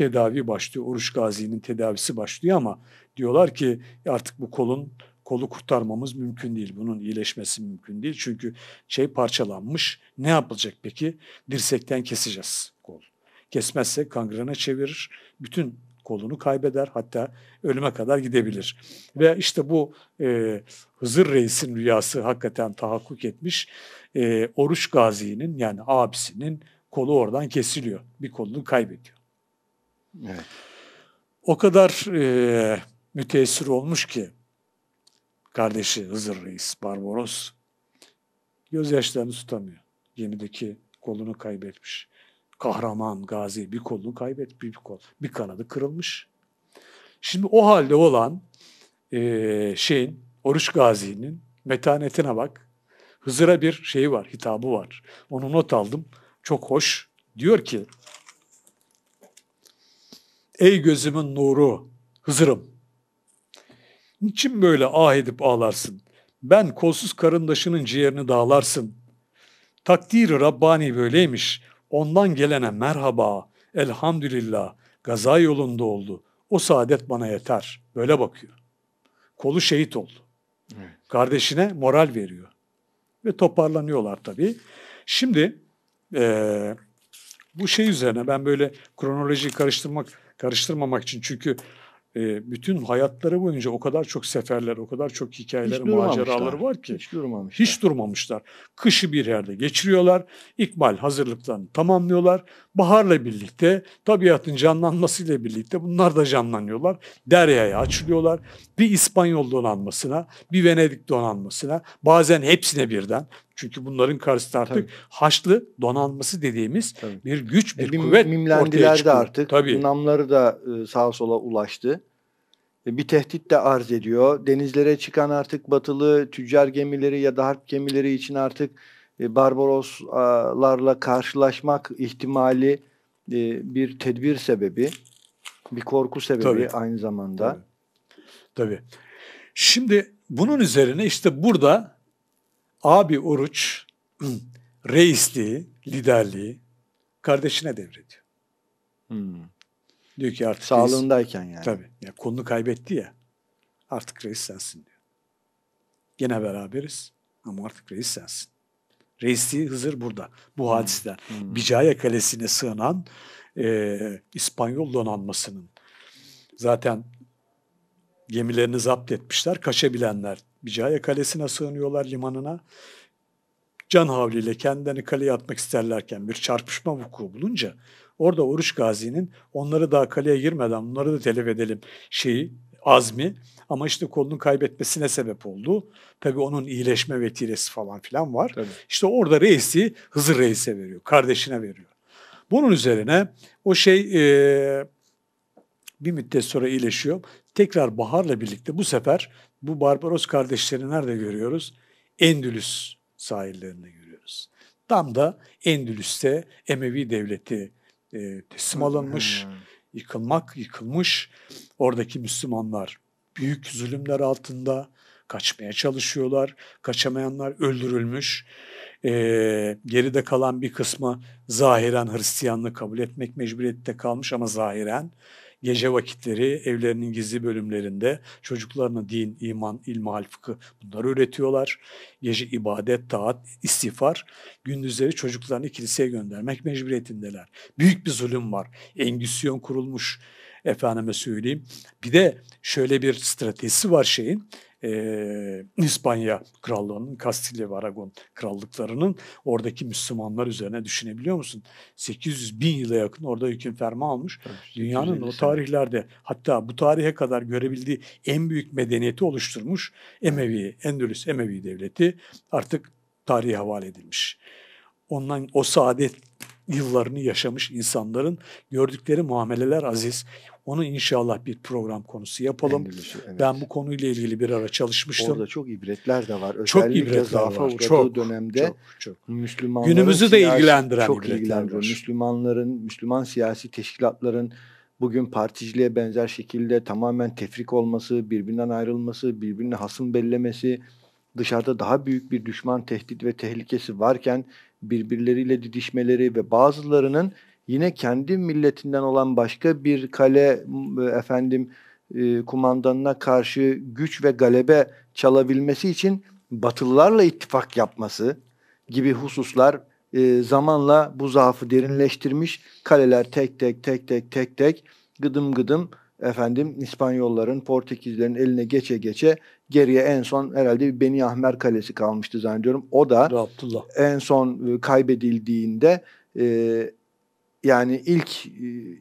tedavi başlıyor. Oruç Gazi'nin tedavisi başlıyor ama diyorlar ki artık bu kolun kolu kurtarmamız mümkün değil. Bunun iyileşmesi mümkün değil. Çünkü şey parçalanmış. Ne yapılacak peki? Dirsekten keseceğiz kol. Kesmezse kangrene çevirir. Bütün kolunu kaybeder hatta ölüme kadar gidebilir. Ve işte bu e, Hızır Reis'in rüyası hakikaten tahakkuk etmiş. E, Oruç Gazi'nin yani abisinin kolu oradan kesiliyor. Bir kolunu kaybediyor. O kadar e, müteessir olmuş ki kardeşi Hızır Reis Barbaros gözyaşlarını tutamıyor. Gemideki kolunu kaybetmiş. Kahraman Gazi bir kolunu kaybet, bir kol, bir kanadı kırılmış. Şimdi o halde olan e, şeyin, Oruç Gazi'nin metanetine bak. Hızır'a bir şeyi var, hitabı var. Onu not aldım. Çok hoş. Diyor ki Ey gözümün nuru Hızır'ım. Niçin böyle ah edip ağlarsın? Ben kolsuz karındaşının ciğerini dağlarsın. Takdiri Rabbani böyleymiş. Ondan gelene merhaba, elhamdülillah, gaza yolunda oldu. O saadet bana yeter. Böyle bakıyor. Kolu şehit oldu. Evet. Kardeşine moral veriyor. Ve toparlanıyorlar tabii. Şimdi e, bu şey üzerine ben böyle kronolojiyi karıştırmak karıştırmamak için çünkü e, bütün hayatları boyunca o kadar çok seferler, o kadar çok hikayeler, maceraları var ki. Hiç durmamışlar. Hiç durmamışlar. Kışı bir yerde geçiriyorlar. İkbal hazırlıklarını tamamlıyorlar. Baharla birlikte, tabiatın canlanmasıyla birlikte bunlar da canlanıyorlar. Deryaya açılıyorlar. Bir İspanyol donanmasına, bir Venedik donanmasına, bazen hepsine birden, çünkü bunların karşısında artık Tabii. Haçlı donanması dediğimiz Tabii. bir güç, e, bir e, kuvvet ortaya çıktı. artık. Tabii. Namları da e, sağa sola ulaştı. E, bir tehdit de arz ediyor. Denizlere çıkan artık batılı tüccar gemileri ya da harp gemileri için artık Barbaroslarla karşılaşmak ihtimali bir tedbir sebebi, bir korku sebebi Tabii. aynı zamanda. Tabii. Tabii. Şimdi bunun üzerine işte burada Abi Oruç reisliği, liderliği kardeşine devrediyor. Hmm. Diyor ki artık sağlığındayken reis, yani. Tabii. Ya kolunu kaybetti ya. Artık reis sensin diyor. Gene beraberiz ama artık reis sensin. Reisliği Hızır burada. Bu hmm. hadisten. Hmm. Bicaya Kalesi'ne sığınan e, İspanyol donanmasının zaten gemilerini zapt etmişler. Kaçabilenler Bicaya Kalesi'ne sığınıyorlar limanına. Can havliyle kendilerini kaleye atmak isterlerken bir çarpışma vuku bulunca orada Oruç Gazi'nin onları daha kaleye girmeden onları da telef edelim şeyi azmi ama işte kolunu kaybetmesine sebep oldu. Tabii onun iyileşme vetiresi falan filan var. Tabii. İşte orada reisi Hızır Reis'e veriyor, kardeşine veriyor. Bunun üzerine o şey e, bir müddet sonra iyileşiyor. Tekrar baharla birlikte bu sefer bu Barbaros kardeşleri nerede görüyoruz? Endülüs sahillerinde görüyoruz. Tam da Endülüs'te Emevi Devleti e, teslim alınmış, hmm. yıkılmak, yıkılmış. Oradaki Müslümanlar büyük zulümler altında kaçmaya çalışıyorlar. Kaçamayanlar öldürülmüş. E, geride kalan bir kısmı zahiren Hristiyanlığı kabul etmek mecburiyette kalmış ama zahiren gece vakitleri evlerinin gizli bölümlerinde çocuklarına din, iman, ilmihal, fıkıh bunları öğretiyorlar. Gece ibadet, taat, istiğfar. Gündüzleri çocuklarını kiliseye göndermek mecburiyetindeler. Büyük bir zulüm var. Engüsyon kurulmuş efendime söyleyeyim. Bir de şöyle bir stratejisi var şeyin e, İspanya Krallığı'nın, Kastilya ve Aragon Krallıkları'nın oradaki Müslümanlar üzerine düşünebiliyor musun? 800 bin yıla yakın orada hüküm ferma almış. Tabii, Dünyanın o tarihlerde hatta bu tarihe kadar görebildiği en büyük medeniyeti oluşturmuş Emevi, Endülüs Emevi Devleti artık tarihe havale edilmiş. Ondan o saadet yıllarını yaşamış insanların gördükleri muameleler aziz. Onu inşallah bir program konusu yapalım. Endülüsü, şey, evet. Ben bu konuyla ilgili bir ara çalışmıştım. Orada çok ibretler de var. Özellikle çok ibretler var. Çok, dönemde çok, çok. Müslümanların günümüzü de ilgilendiren çok ilgilendiriyor. Var. Müslümanların, Müslüman siyasi teşkilatların bugün particiliğe benzer şekilde tamamen tefrik olması, birbirinden ayrılması, birbirine hasım bellemesi, dışarıda daha büyük bir düşman tehdit ve tehlikesi varken birbirleriyle didişmeleri ve bazılarının yine kendi milletinden olan başka bir kale e, efendim e, kumandanına karşı güç ve galebe çalabilmesi için batılılarla ittifak yapması gibi hususlar e, zamanla bu zaafı derinleştirmiş. Kaleler tek tek tek tek tek tek gıdım gıdım efendim İspanyolların, Portekizlerin eline geçe geçe Geriye en son herhalde Beni Ahmer Kalesi kalmıştı zannediyorum. O da Abdullah. en son e, kaybedildiğinde e, yani ilk e,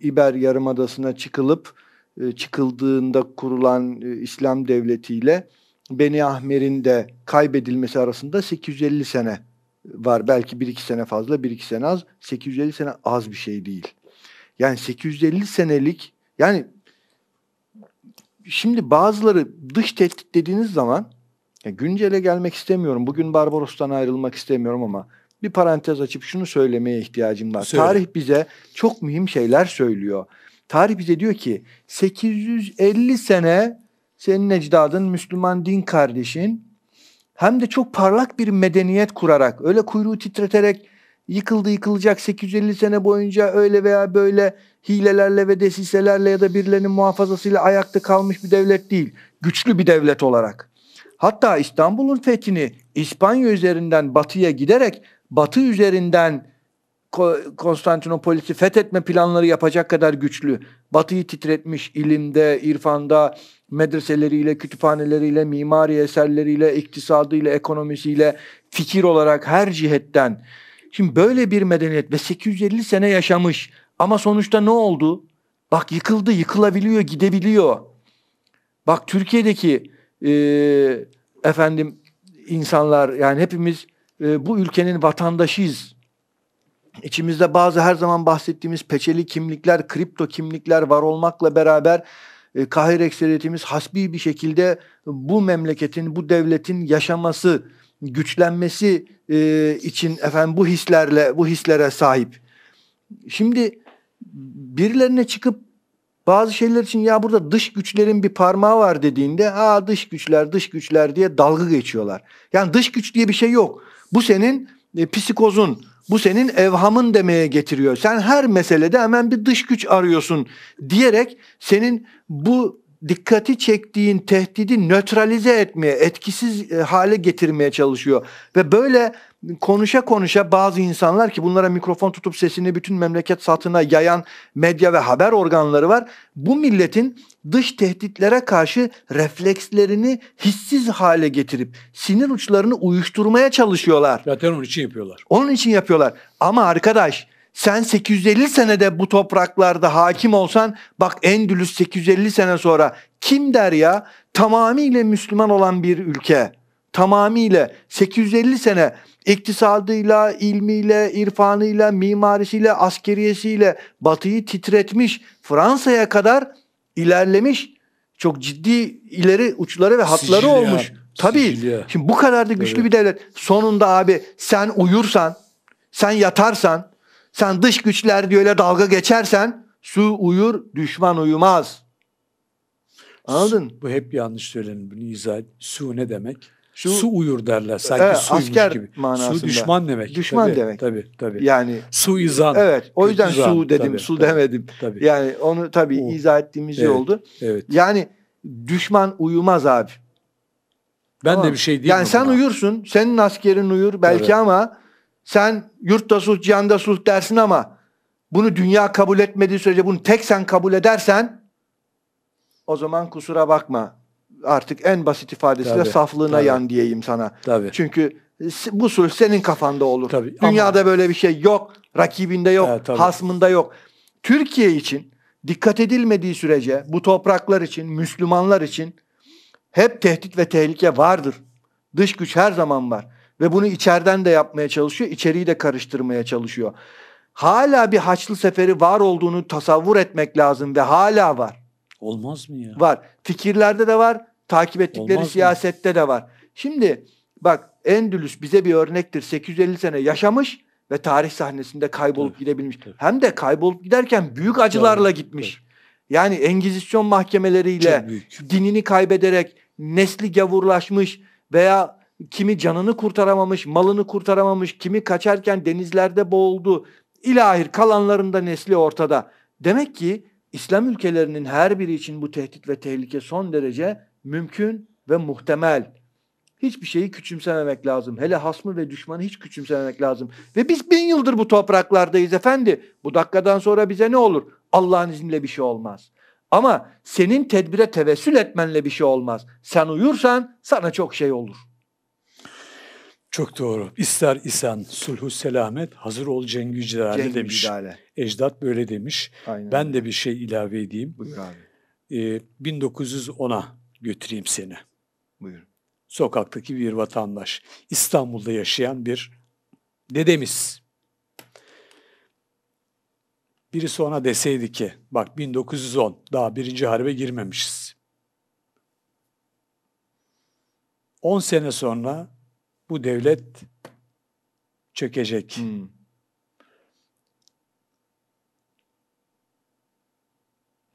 İber Yarımadası'na çıkılıp e, çıkıldığında kurulan e, İslam Devleti ile Beni Ahmer'in de kaybedilmesi arasında 850 sene var. Belki 1-2 sene fazla, 1-2 sene az. 850 sene az bir şey değil. Yani 850 senelik yani Şimdi bazıları dış tehdit dediğiniz zaman ya güncele gelmek istemiyorum. Bugün Barbaros'tan ayrılmak istemiyorum ama bir parantez açıp şunu söylemeye ihtiyacım var. Söyle. Tarih bize çok mühim şeyler söylüyor. Tarih bize diyor ki 850 sene senin ecdadın Müslüman din kardeşin hem de çok parlak bir medeniyet kurarak öyle kuyruğu titreterek yıkıldı yıkılacak 850 sene boyunca öyle veya böyle hilelerle ve desiselerle ya da birilerinin muhafazasıyla ayakta kalmış bir devlet değil. Güçlü bir devlet olarak. Hatta İstanbul'un fethini İspanya üzerinden batıya giderek batı üzerinden Konstantinopolis'i fethetme planları yapacak kadar güçlü. Batıyı titretmiş ilimde, irfanda, medreseleriyle, kütüphaneleriyle, mimari eserleriyle, iktisadıyla, ekonomisiyle, fikir olarak her cihetten Şimdi böyle bir medeniyet ve 850 sene yaşamış ama sonuçta ne oldu? Bak yıkıldı, yıkılabiliyor, gidebiliyor. Bak Türkiye'deki e, efendim insanlar yani hepimiz e, bu ülkenin vatandaşıyız. İçimizde bazı her zaman bahsettiğimiz peçeli kimlikler, kripto kimlikler var olmakla beraber e, kahir ekseriyetimiz hasbi bir şekilde bu memleketin, bu devletin yaşaması güçlenmesi e, için efendim bu hislerle bu hislere sahip. Şimdi birilerine çıkıp bazı şeyler için ya burada dış güçlerin bir parmağı var dediğinde ha dış güçler dış güçler diye dalga geçiyorlar. Yani dış güç diye bir şey yok. Bu senin e, psikozun, bu senin evhamın demeye getiriyor. Sen her meselede hemen bir dış güç arıyorsun diyerek senin bu dikkati çektiğin tehdidi nötralize etmeye, etkisiz e, hale getirmeye çalışıyor. Ve böyle konuşa konuşa bazı insanlar ki bunlara mikrofon tutup sesini bütün memleket satına yayan medya ve haber organları var. Bu milletin dış tehditlere karşı reflekslerini hissiz hale getirip sinir uçlarını uyuşturmaya çalışıyorlar. Zaten onun için yapıyorlar. Onun için yapıyorlar. Ama arkadaş sen 850 senede bu topraklarda hakim olsan bak Endülüs 850 sene sonra kim der ya tamamıyla Müslüman olan bir ülke tamamıyla 850 sene iktisadıyla, ilmiyle, irfanıyla, mimarisiyle, askeriyesiyle batıyı titretmiş Fransa'ya kadar ilerlemiş çok ciddi ileri uçları ve hatları Sicilya. olmuş. Tabii. Sicilya. Şimdi bu kadar da güçlü evet. bir devlet. Sonunda abi sen uyursan, sen yatarsan, sen dış güçler diye dalga geçersen su uyur düşman uyumaz. Anladın? Su, bu hep yanlış söylenir. Bunu izah et. Su ne demek? Su, su uyur derler sanki evet, suymuş asker gibi. Manasında. Su düşman demek. Düşman tabii, demek. Tabii tabii. Yani suizan. Evet. O yüzden Kütüzan, su dedim, tabii, su tabii, demedim. Tabii. Yani onu tabii o. izah ettiğimiz şey evet, oldu. Evet. Yani düşman uyumaz abi. Ben tamam. de bir şey diyeyim. Yani sen buna? uyursun, senin askerin uyur belki evet. ama sen yurtta sulh, cihanda sulh dersin ama bunu dünya kabul etmediği sürece bunu tek sen kabul edersen o zaman kusura bakma. Artık en basit ifadesiyle saflığına tabii. yan diyeyim sana. Tabii. Çünkü bu sulh senin kafanda olur. Tabii, Dünyada ama... böyle bir şey yok. Rakibinde yok, evet, hasmında yok. Türkiye için dikkat edilmediği sürece bu topraklar için, Müslümanlar için hep tehdit ve tehlike vardır. Dış güç her zaman var. Ve bunu içeriden de yapmaya çalışıyor, içeriği de karıştırmaya çalışıyor. Hala bir Haçlı Seferi var olduğunu tasavvur etmek lazım ve hala var. Olmaz mı ya? Var. Fikirlerde de var, takip ettikleri Olmaz siyasette mı? de var. Şimdi bak Endülüs bize bir örnektir. 850 sene yaşamış ve tarih sahnesinde kaybolup tabii, gidebilmiş. Tabii. Hem de kaybolup giderken büyük acılarla tabii, gitmiş. Tabii. Yani Engizisyon mahkemeleriyle dinini kaybederek nesli gavurlaşmış veya kimi canını kurtaramamış, malını kurtaramamış, kimi kaçarken denizlerde boğuldu. İlahir kalanların da nesli ortada. Demek ki İslam ülkelerinin her biri için bu tehdit ve tehlike son derece mümkün ve muhtemel. Hiçbir şeyi küçümsememek lazım. Hele hasmı ve düşmanı hiç küçümsememek lazım. Ve biz bin yıldır bu topraklardayız efendi. Bu dakikadan sonra bize ne olur? Allah'ın izniyle bir şey olmaz. Ama senin tedbire tevessül etmenle bir şey olmaz. Sen uyursan sana çok şey olur. Çok doğru. İster isen sulhu selamet, hazır ol cengü cidale Cengi demiş. Cidale. Ecdat böyle demiş. Aynen. Ben de bir şey ilave edeyim. Buyur abi. Ee, 1910'a götüreyim seni. Buyur. Sokaktaki bir vatandaş. İstanbul'da yaşayan bir dedemiz. Birisi ona deseydi ki bak 1910 daha birinci harbe girmemişiz. 10 sene sonra bu devlet çökecek. Hmm.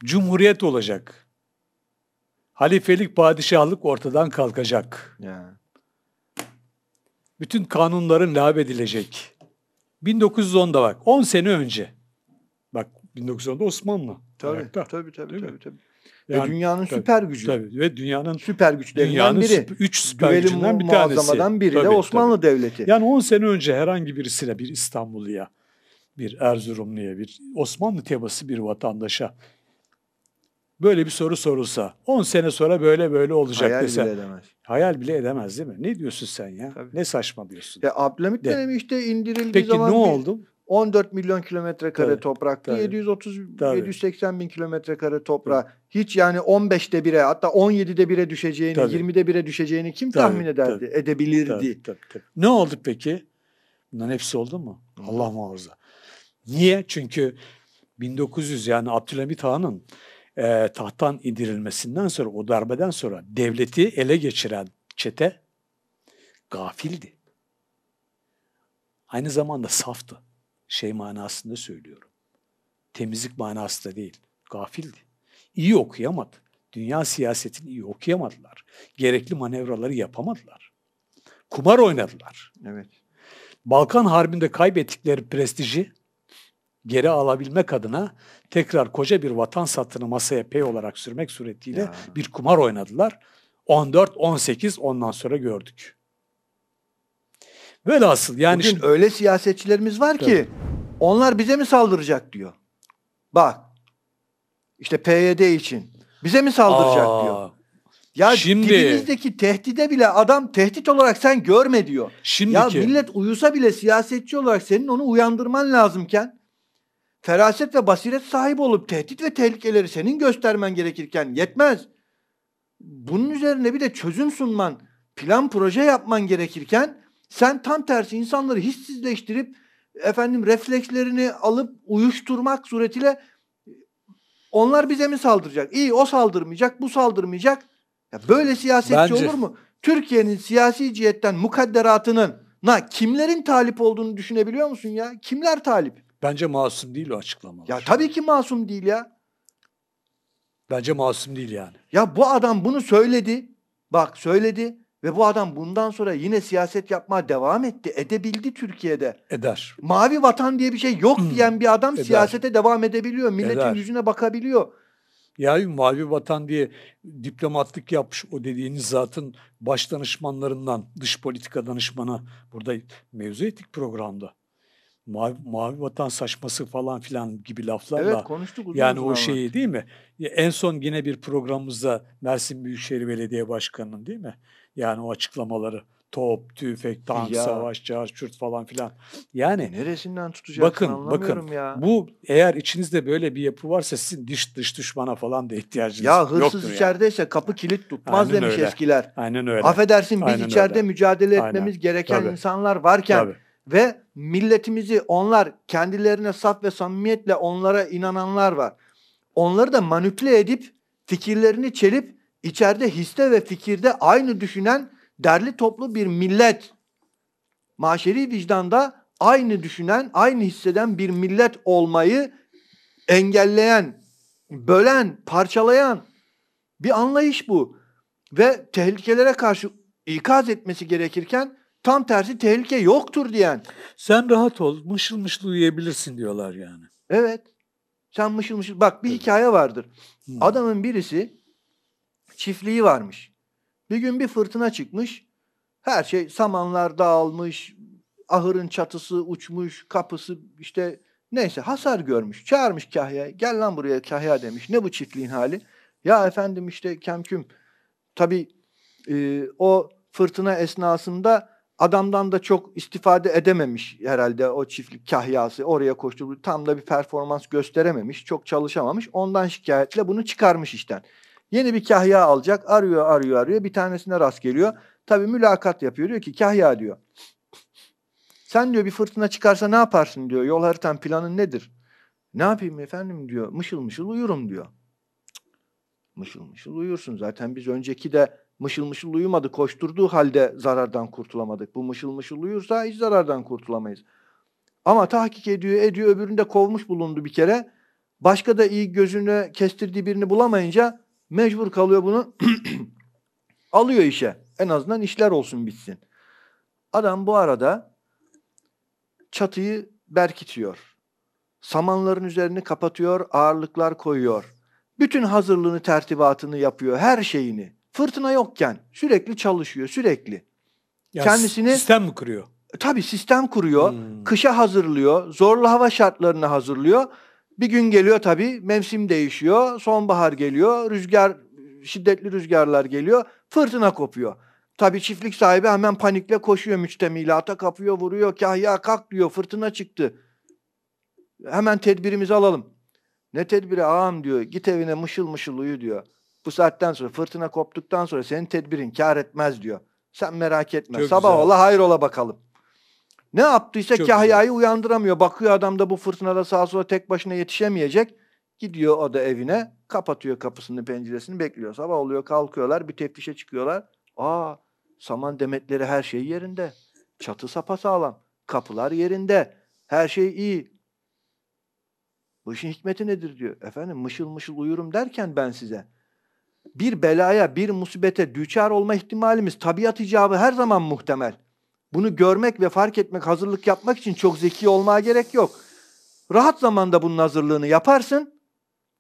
Cumhuriyet olacak. Halifelik, padişahlık ortadan kalkacak. Yeah. Bütün kanunların lağv edilecek. 1910'da bak, 10 sene önce. Bak 1910'da Osmanlı. Tabii, tabii, tabii, tabii, tabii. Yani, ve dünyanın tabii, süper gücü. Tabii ve dünyanın süper güçlerinden dünyanın biri. Üç süper Güveli gücünden bir tanesi. Muazzamadan biri tabii, de Osmanlı tabii. Devleti. Yani 10 sene önce herhangi birisine bir İstanbulluya, bir Erzurumluya, bir Osmanlı tebası bir vatandaşa böyle bir soru sorulsa 10 sene sonra böyle böyle olacak Hayal desen. Hayal bile edemez. Hayal bile edemez değil mi? Ne diyorsun sen ya? Tabii. Ne saçmalıyorsun? Ya Abdülhamit dönemi işte indirildiği Peki, zaman. Peki ne oldu? 14 milyon kilometre kare tabii, 730 tabii. 780 bin kilometre kare toprağa hiç yani 15'te bire, hatta 17'de bire düşeceğini, tabii. 20'de bire düşeceğini kim tabii, tahmin ederdi, tabii, edebilirdi? Tabii, tabii, tabii. Ne oldu peki? Bunların hepsi oldu mu? Allah muhafaza. Niye? Çünkü 1900 yani Abdülhamit Han'ın e, tahttan indirilmesinden sonra o darbeden sonra devleti ele geçiren çete gafildi. Aynı zamanda saftı şey manasında söylüyorum. Temizlik manasında değil. Gafildi. İyi okuyamadı. Dünya siyasetini iyi okuyamadılar. Gerekli manevraları yapamadılar. Kumar oynadılar. Evet. Balkan Harbi'nde kaybettikleri prestiji geri alabilmek adına tekrar koca bir vatan satını masaya pey olarak sürmek suretiyle ya. bir kumar oynadılar. 14, 18 ondan sonra gördük. Velhasıl yani... Bugün şimdi... öyle siyasetçilerimiz var ki Tabii. onlar bize mi saldıracak diyor. Bak işte PYD için bize mi saldıracak Aa, diyor. Ya şimdi, dibimizdeki tehdide bile adam tehdit olarak sen görme diyor. Şimdiki, ya millet uyusa bile siyasetçi olarak senin onu uyandırman lazımken feraset ve basiret sahibi olup tehdit ve tehlikeleri senin göstermen gerekirken yetmez. Bunun üzerine bir de çözüm sunman, plan proje yapman gerekirken sen tam tersi insanları hissizleştirip efendim reflekslerini alıp uyuşturmak suretiyle onlar bize mi saldıracak? İyi o saldırmayacak, bu saldırmayacak. Ya böyle siyasetçi Bence... olur mu? Türkiye'nin siyasi cihetten mukadderatının na kimlerin talip olduğunu düşünebiliyor musun ya? Kimler talip? Bence masum değil o açıklamalar. Ya tabii ki masum değil ya. Bence masum değil yani. Ya bu adam bunu söyledi. Bak söyledi. Ve bu adam bundan sonra yine siyaset yapmaya devam etti. Edebildi Türkiye'de. Eder. Mavi vatan diye bir şey yok hmm. diyen bir adam Eder. siyasete devam edebiliyor. Milletin Eder. yüzüne bakabiliyor. Yani mavi vatan diye diplomatlık yapmış o dediğiniz zatın baş danışmanlarından, dış politika danışmanı burada mevzu ettik programda. Mavi, mavi vatan saçması falan filan gibi laflarla. Evet konuştuk Yani o ama. şeyi değil mi? En son yine bir programımızda Mersin Büyükşehir Belediye Başkanı'nın değil mi? Yani o açıklamaları top, tüfek, tank, ya. savaş, çarçurt falan filan. Yani e, neresinden tutacaksın bakın, anlamıyorum bakın, ya. Bu eğer içinizde böyle bir yapı varsa sizin dış dış düşmana falan da ihtiyacınız ya, Ya hırsız yani. içerideyse kapı kilit tutmaz Aynen demiş öyle. eskiler. Aynen öyle. Affedersin biz Aynen içeride öyle. mücadele etmemiz Aynen. gereken Tabii. insanlar varken Tabii. ve milletimizi onlar kendilerine saf ve samimiyetle onlara inananlar var. Onları da manipüle edip fikirlerini çelip içeride hisse ve fikirde aynı düşünen derli toplu bir millet, maşeri vicdanda aynı düşünen, aynı hisseden bir millet olmayı engelleyen, bölen, parçalayan bir anlayış bu. Ve tehlikelere karşı ikaz etmesi gerekirken tam tersi tehlike yoktur diyen. Sen rahat ol, mışıl mışıl uyuyabilirsin diyorlar yani. Evet. Sen mışıl mışıl... Bak bir evet. hikaye vardır. Hı. Adamın birisi çiftliği varmış. Bir gün bir fırtına çıkmış. Her şey samanlar dağılmış, ahırın çatısı uçmuş, kapısı işte neyse hasar görmüş. Çağırmış Kahya, gel lan buraya Kahya demiş. Ne bu çiftliğin hali? Ya efendim işte kemküm. Tabii e, o fırtına esnasında adamdan da çok istifade edememiş herhalde o çiftlik kahyası. Oraya koşturdu Tam da bir performans gösterememiş. Çok çalışamamış. Ondan şikayetle bunu çıkarmış işten. Yeni bir kahya alacak. Arıyor arıyor arıyor. Bir tanesine rast geliyor. Tabii mülakat yapıyor. Diyor ki kahya diyor. Sen diyor bir fırtına çıkarsa ne yaparsın diyor. Yol haritan planın nedir? Ne yapayım efendim diyor. Mışıl mışıl uyurum diyor. Mışıl mışıl uyursun. Zaten biz önceki de mışıl mışıl uyumadı. Koşturduğu halde zarardan kurtulamadık. Bu mışıl mışıl uyursa hiç zarardan kurtulamayız. Ama tahkik ediyor ediyor öbüründe kovmuş bulundu bir kere. Başka da iyi gözünü kestirdiği birini bulamayınca Mecbur kalıyor bunu. alıyor işe. En azından işler olsun bitsin. Adam bu arada çatıyı berkitiyor. Samanların üzerini kapatıyor, ağırlıklar koyuyor. Bütün hazırlığını, tertibatını yapıyor, her şeyini. Fırtına yokken sürekli çalışıyor, sürekli. Ya Kendisini sistem mi kuruyor? Tabii sistem kuruyor. Hmm. Kışa hazırlıyor, zorlu hava şartlarına hazırlıyor. Bir gün geliyor tabii mevsim değişiyor, sonbahar geliyor, rüzgar şiddetli rüzgarlar geliyor, fırtına kopuyor. Tabii çiftlik sahibi hemen panikle koşuyor müçtemilata, kapıyor, vuruyor, kahya kalk diyor, fırtına çıktı. Hemen tedbirimizi alalım. Ne tedbiri ağam diyor, git evine mışıl mışıl uyu diyor. Bu saatten sonra fırtına koptuktan sonra senin tedbirin kar etmez diyor. Sen merak etme. Çok Sabah güzel. ola hayrola bakalım. Ne yaptıysa Çok Kahya'yı güzel. uyandıramıyor. Bakıyor adam da bu fırtınada sağa sola tek başına yetişemeyecek. Gidiyor o da evine kapatıyor kapısını penceresini bekliyor. Sabah oluyor kalkıyorlar bir teftişe çıkıyorlar. Aa saman demetleri her şey yerinde. Çatı sapasağlam. Kapılar yerinde. Her şey iyi. Bu işin hikmeti nedir diyor. Efendim mışıl mışıl uyurum derken ben size. Bir belaya, bir musibete düçar olma ihtimalimiz tabiat icabı her zaman muhtemel. Bunu görmek ve fark etmek, hazırlık yapmak için çok zeki olmaya gerek yok. Rahat zamanda bunun hazırlığını yaparsın.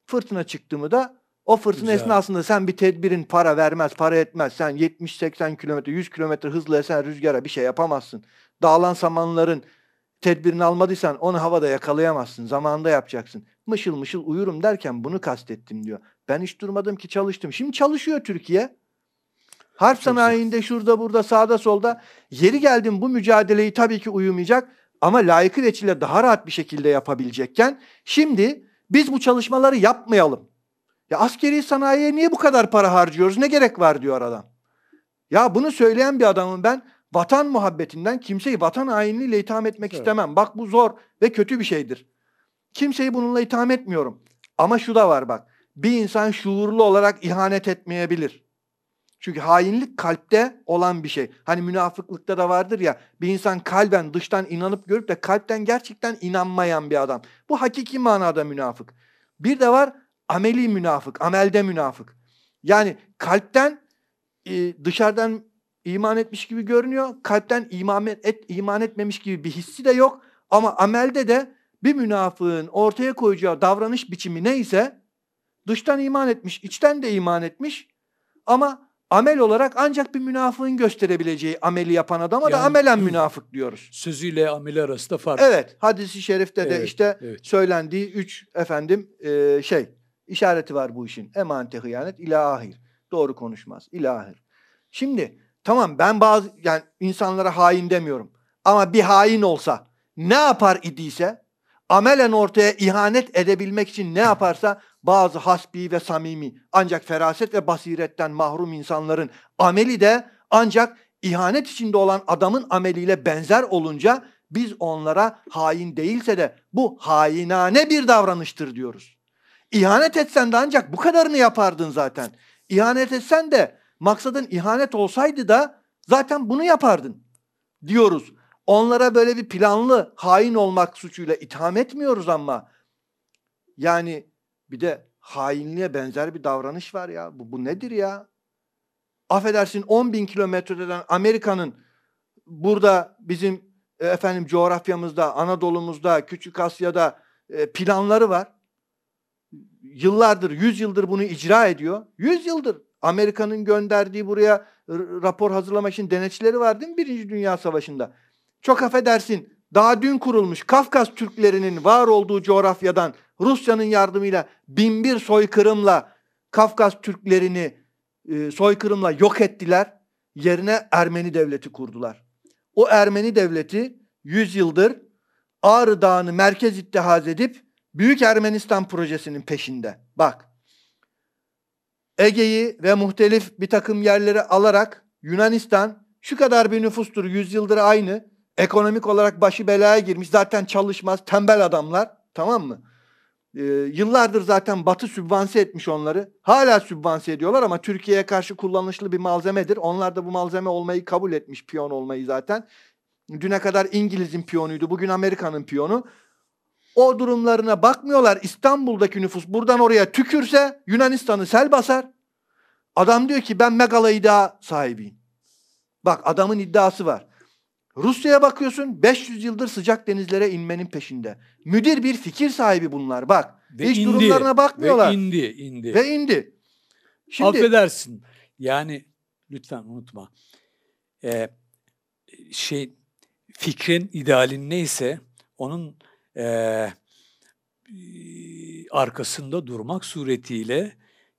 Fırtına çıktı mı da o fırtına Güzel. esnasında sen bir tedbirin para vermez, para etmez. Sen 70-80 kilometre, 100 kilometre hızla esen rüzgara bir şey yapamazsın. Dağlan samanların tedbirini almadıysan onu havada yakalayamazsın. Zamanında yapacaksın. Mışıl mışıl uyurum derken bunu kastettim diyor. Ben hiç durmadım ki çalıştım. Şimdi çalışıyor Türkiye. Harp şey, şey. sanayinde şurada burada sağda solda yeri geldim bu mücadeleyi tabii ki uyumayacak ama layıkı veçile daha rahat bir şekilde yapabilecekken şimdi biz bu çalışmaları yapmayalım. Ya askeri sanayiye niye bu kadar para harcıyoruz ne gerek var diyor adam. Ya bunu söyleyen bir adamın ben vatan muhabbetinden kimseyi vatan hainliğiyle itham etmek evet. istemem. Bak bu zor ve kötü bir şeydir. Kimseyi bununla itham etmiyorum. Ama şu da var bak. Bir insan şuurlu olarak ihanet etmeyebilir. Çünkü hainlik kalpte olan bir şey. Hani münafıklıkta da vardır ya bir insan kalben dıştan inanıp görüp de kalpten gerçekten inanmayan bir adam. Bu hakiki manada münafık. Bir de var ameli münafık, amelde münafık. Yani kalpten e, dışarıdan iman etmiş gibi görünüyor. Kalpten iman, et, iman etmemiş gibi bir hissi de yok. Ama amelde de bir münafığın ortaya koyacağı davranış biçimi neyse dıştan iman etmiş, içten de iman etmiş ama amel olarak ancak bir münafığın gösterebileceği ameli yapan adama yani, da amelen münafık diyoruz. Sözüyle ameli arasında fark. Evet. Hadisi şerifte evet, de işte evet. söylendiği üç efendim e, şey işareti var bu işin. Emanete hıyanet ilahir. Doğru konuşmaz. ilahir. Şimdi tamam ben bazı yani insanlara hain demiyorum. Ama bir hain olsa ne yapar idiyse amelen ortaya ihanet edebilmek için ne yaparsa bazı hasbi ve samimi ancak feraset ve basiretten mahrum insanların ameli de ancak ihanet içinde olan adamın ameliyle benzer olunca biz onlara hain değilse de bu hainane bir davranıştır diyoruz. İhanet etsen de ancak bu kadarını yapardın zaten. İhanet etsen de maksadın ihanet olsaydı da zaten bunu yapardın diyoruz. Onlara böyle bir planlı hain olmak suçuyla itham etmiyoruz ama yani bir de hainliğe benzer bir davranış var ya. Bu, bu nedir ya? Affedersin 10 bin kilometreden Amerika'nın burada bizim e, efendim coğrafyamızda, Anadolu'muzda, Küçük Asya'da e, planları var. Yıllardır, yüz yıldır bunu icra ediyor. Yüz yıldır Amerika'nın gönderdiği buraya rapor hazırlama için denetçileri var değil mi Birinci Dünya Savaşı'nda? Çok affedersin daha dün kurulmuş Kafkas Türklerinin var olduğu coğrafyadan Rusya'nın yardımıyla binbir soykırımla Kafkas Türklerini e, soykırımla yok ettiler. Yerine Ermeni devleti kurdular. O Ermeni devleti 100 yıldır Ağrı Dağı'nı merkez ittihaz edip Büyük Ermenistan projesinin peşinde. Bak Ege'yi ve muhtelif bir takım yerleri alarak Yunanistan şu kadar bir nüfustur 100 yıldır aynı Ekonomik olarak başı belaya girmiş. Zaten çalışmaz. Tembel adamlar. Tamam mı? Ee, yıllardır zaten Batı sübvanse etmiş onları. Hala sübvanse ediyorlar ama Türkiye'ye karşı kullanışlı bir malzemedir. Onlar da bu malzeme olmayı kabul etmiş piyon olmayı zaten. Düne kadar İngiliz'in piyonuydu. Bugün Amerika'nın piyonu. O durumlarına bakmıyorlar. İstanbul'daki nüfus buradan oraya tükürse Yunanistan'ı sel basar. Adam diyor ki ben megala iddia sahibiyim. Bak adamın iddiası var. Rusya'ya bakıyorsun 500 yıldır sıcak denizlere inmenin peşinde. Müdür bir fikir sahibi bunlar bak. Ve Hiç indi, durumlarına bakmıyorlar. Ve indi, indi. Ve indi. Şimdi, Affedersin. Yani lütfen unutma. Ee, şey fikrin idealin neyse onun e, arkasında durmak suretiyle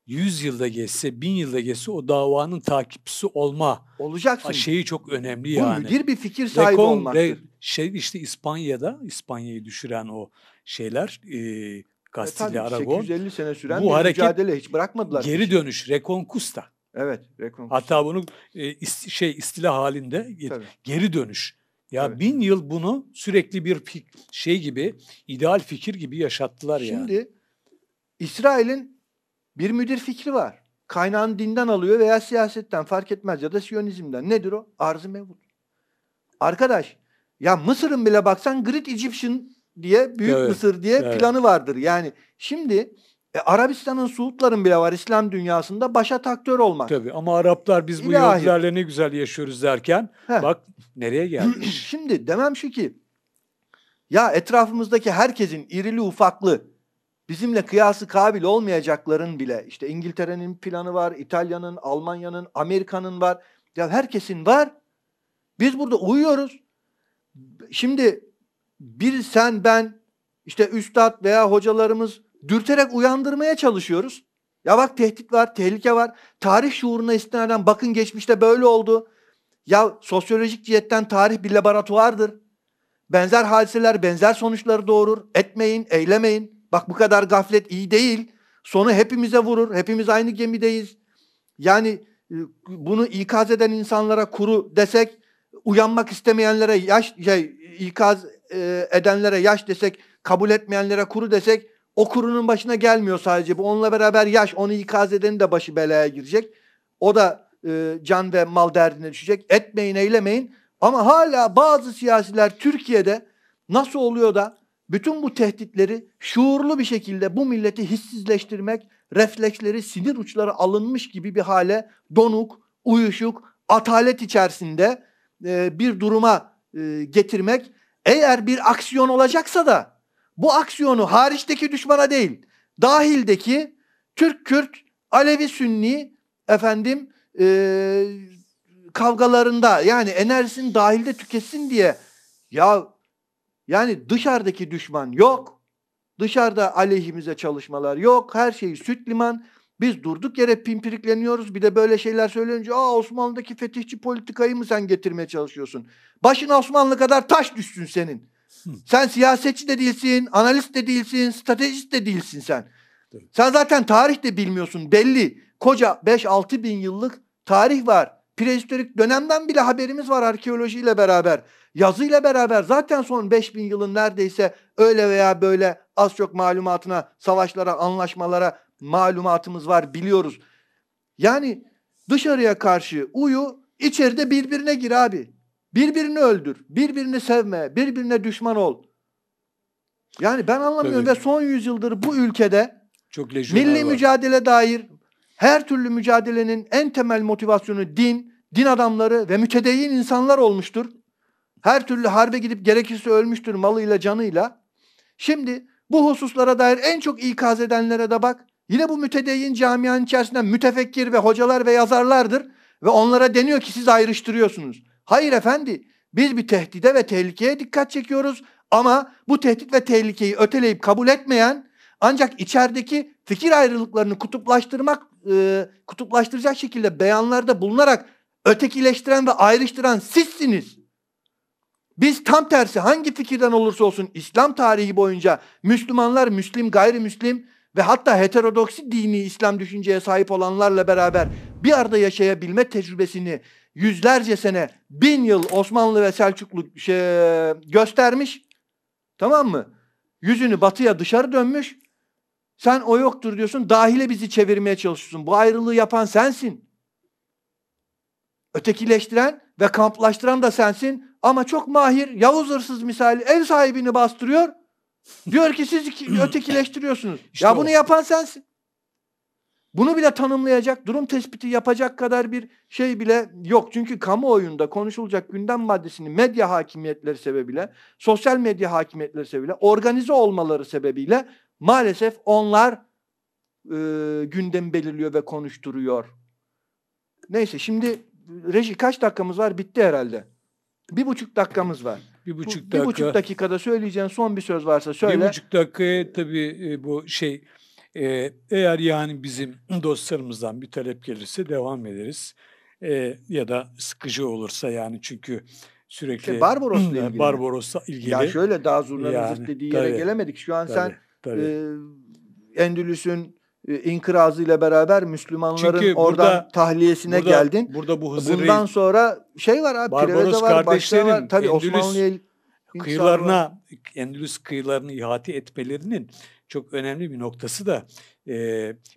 100 yılda geçse, 1000 yılda geçse o davanın takipçisi olma olacaksın. şeyi çok önemli yani. Bu müdür bir fikir sahibi Rekon, olmaktır. şey işte İspanya'da İspanya'yı düşüren o şeyler e, Kastilya, e, Aragon. 850 sene süren bu bir hareket, mücadele hiç bırakmadılar. Geri hiç. dönüş, Reconquista. Evet, Reconquista. Hatta bunu e, ist, şey istila halinde Tabii. geri dönüş. Ya evet. bin yıl bunu sürekli bir şey gibi, ideal fikir gibi yaşattılar Şimdi, yani. Şimdi İsrail'in bir müdür fikri var. Kaynağını dinden alıyor veya siyasetten fark etmez ya da siyonizmden. Nedir o? Arz-ı Arkadaş ya Mısır'ın bile baksan Great Egyptian diye Büyük evet, Mısır diye evet. planı vardır. Yani şimdi e, Arabistan'ın Suudların bile var İslam dünyasında başa taktör olmak. Tabii ama Araplar biz bu Yahudilerle ne güzel yaşıyoruz derken Heh. bak nereye gelmiş. Şimdi demem şu ki ya etrafımızdaki herkesin irili ufaklı bizimle kıyası kabil olmayacakların bile işte İngiltere'nin planı var, İtalya'nın, Almanya'nın, Amerika'nın var. Ya herkesin var. Biz burada uyuyoruz. Şimdi bir sen ben işte üstad veya hocalarımız dürterek uyandırmaya çalışıyoruz. Ya bak tehdit var, tehlike var. Tarih şuuruna istinaden bakın geçmişte böyle oldu. Ya sosyolojik cihetten tarih bir laboratuvardır. Benzer hadiseler benzer sonuçları doğurur. Etmeyin, eylemeyin. Bak bu kadar gaflet iyi değil. Sonu hepimize vurur. Hepimiz aynı gemideyiz. Yani e, bunu ikaz eden insanlara kuru desek, uyanmak istemeyenlere yaş, şey, ikaz e, edenlere yaş desek, kabul etmeyenlere kuru desek, o kurunun başına gelmiyor sadece bu. Onunla beraber yaş, onu ikaz edenin de başı belaya girecek. O da e, can ve mal derdine düşecek. Etmeyin, eylemeyin. Ama hala bazı siyasiler Türkiye'de nasıl oluyor da bütün bu tehditleri şuurlu bir şekilde bu milleti hissizleştirmek, refleksleri, sinir uçları alınmış gibi bir hale donuk, uyuşuk, atalet içerisinde e, bir duruma e, getirmek. Eğer bir aksiyon olacaksa da bu aksiyonu hariçteki düşmana değil, dahildeki Türk, Kürt, Alevi, Sünni efendim e, kavgalarında yani enerjisini dahilde tüketsin diye ya yani dışarıdaki düşman yok. Dışarıda aleyhimize çalışmalar yok. Her şeyi süt liman. Biz durduk yere pimpirikleniyoruz. Bir de böyle şeyler söylenince, aa Osmanlı'daki fetihçi politikayı mı sen getirmeye çalışıyorsun? Başın Osmanlı kadar taş düşsün senin. Hı. Sen siyasetçi de değilsin, analist de değilsin, stratejist de değilsin sen. Evet. Sen zaten tarih de bilmiyorsun belli. Koca 5-6 bin yıllık tarih var. Prehistorik dönemden bile haberimiz var arkeolojiyle beraber yazıyla beraber zaten son 5000 yılın neredeyse öyle veya böyle az çok malumatına, savaşlara, anlaşmalara malumatımız var biliyoruz. Yani dışarıya karşı uyu, içeride birbirine gir abi. Birbirini öldür, birbirini sevme, birbirine düşman ol. Yani ben anlamıyorum Tabii. ve son yüzyıldır bu ülkede çok milli var. mücadele dair her türlü mücadelenin en temel motivasyonu din, din adamları ve mütedeyyin insanlar olmuştur. Her türlü harbe gidip gerekirse ölmüştür malıyla canıyla. Şimdi bu hususlara dair en çok ikaz edenlere de bak. Yine bu mütedeyyin camianın içerisinde mütefekkir ve hocalar ve yazarlardır. Ve onlara deniyor ki siz ayrıştırıyorsunuz. Hayır efendi biz bir tehdide ve tehlikeye dikkat çekiyoruz. Ama bu tehdit ve tehlikeyi öteleyip kabul etmeyen ancak içerideki fikir ayrılıklarını kutuplaştırmak, e, kutuplaştıracak şekilde beyanlarda bulunarak ötekileştiren ve ayrıştıran sizsiniz. Biz tam tersi hangi fikirden olursa olsun İslam tarihi boyunca Müslümanlar, Müslim, gayrimüslim ve hatta heterodoksi dini İslam düşünceye sahip olanlarla beraber bir arada yaşayabilme tecrübesini yüzlerce sene, bin yıl Osmanlı ve Selçuklu şey, göstermiş. Tamam mı? Yüzünü batıya dışarı dönmüş. Sen o yoktur diyorsun. Dahile bizi çevirmeye çalışıyorsun. Bu ayrılığı yapan sensin. Ötekileştiren ve kamplaştıran da sensin. Ama çok mahir Yavuz hırsız misali ev sahibini bastırıyor. Diyor ki siz ötekileştiriyorsunuz. İşte ya o. bunu yapan sensin. Bunu bile tanımlayacak, durum tespiti yapacak kadar bir şey bile yok. Çünkü kamuoyunda konuşulacak gündem maddesini medya hakimiyetleri sebebiyle, sosyal medya hakimiyetleri sebebiyle, organize olmaları sebebiyle maalesef onlar e, gündemi belirliyor ve konuşturuyor. Neyse şimdi reji kaç dakikamız var? Bitti herhalde. Bir buçuk dakikamız var. Bir buçuk, dakika. bir buçuk dakikada söyleyeceğin son bir söz varsa söyle. Bir buçuk dakikaya tabii e, bu şey e, eğer yani bizim dostlarımızdan bir talep gelirse devam ederiz. E, ya da sıkıcı olursa yani çünkü sürekli işte Barbaros'la ilgili. Barbaros'la ilgili. Ya şöyle daha zurnanın yani, zırt dediği yere tabii, gelemedik. Şu an tabii, sen tabii. E, Endülüs'ün e, inkırazıyla beraber Müslümanların Çünkü burada, oradan tahliyesine burada, geldin. Burada bu Hızır Bundan sonra şey var abi Barbaros var, başka var. Tabii Endülüs Osmanlı kıyılarına Endülüs kıyılarını ihati etmelerinin çok önemli bir noktası da e,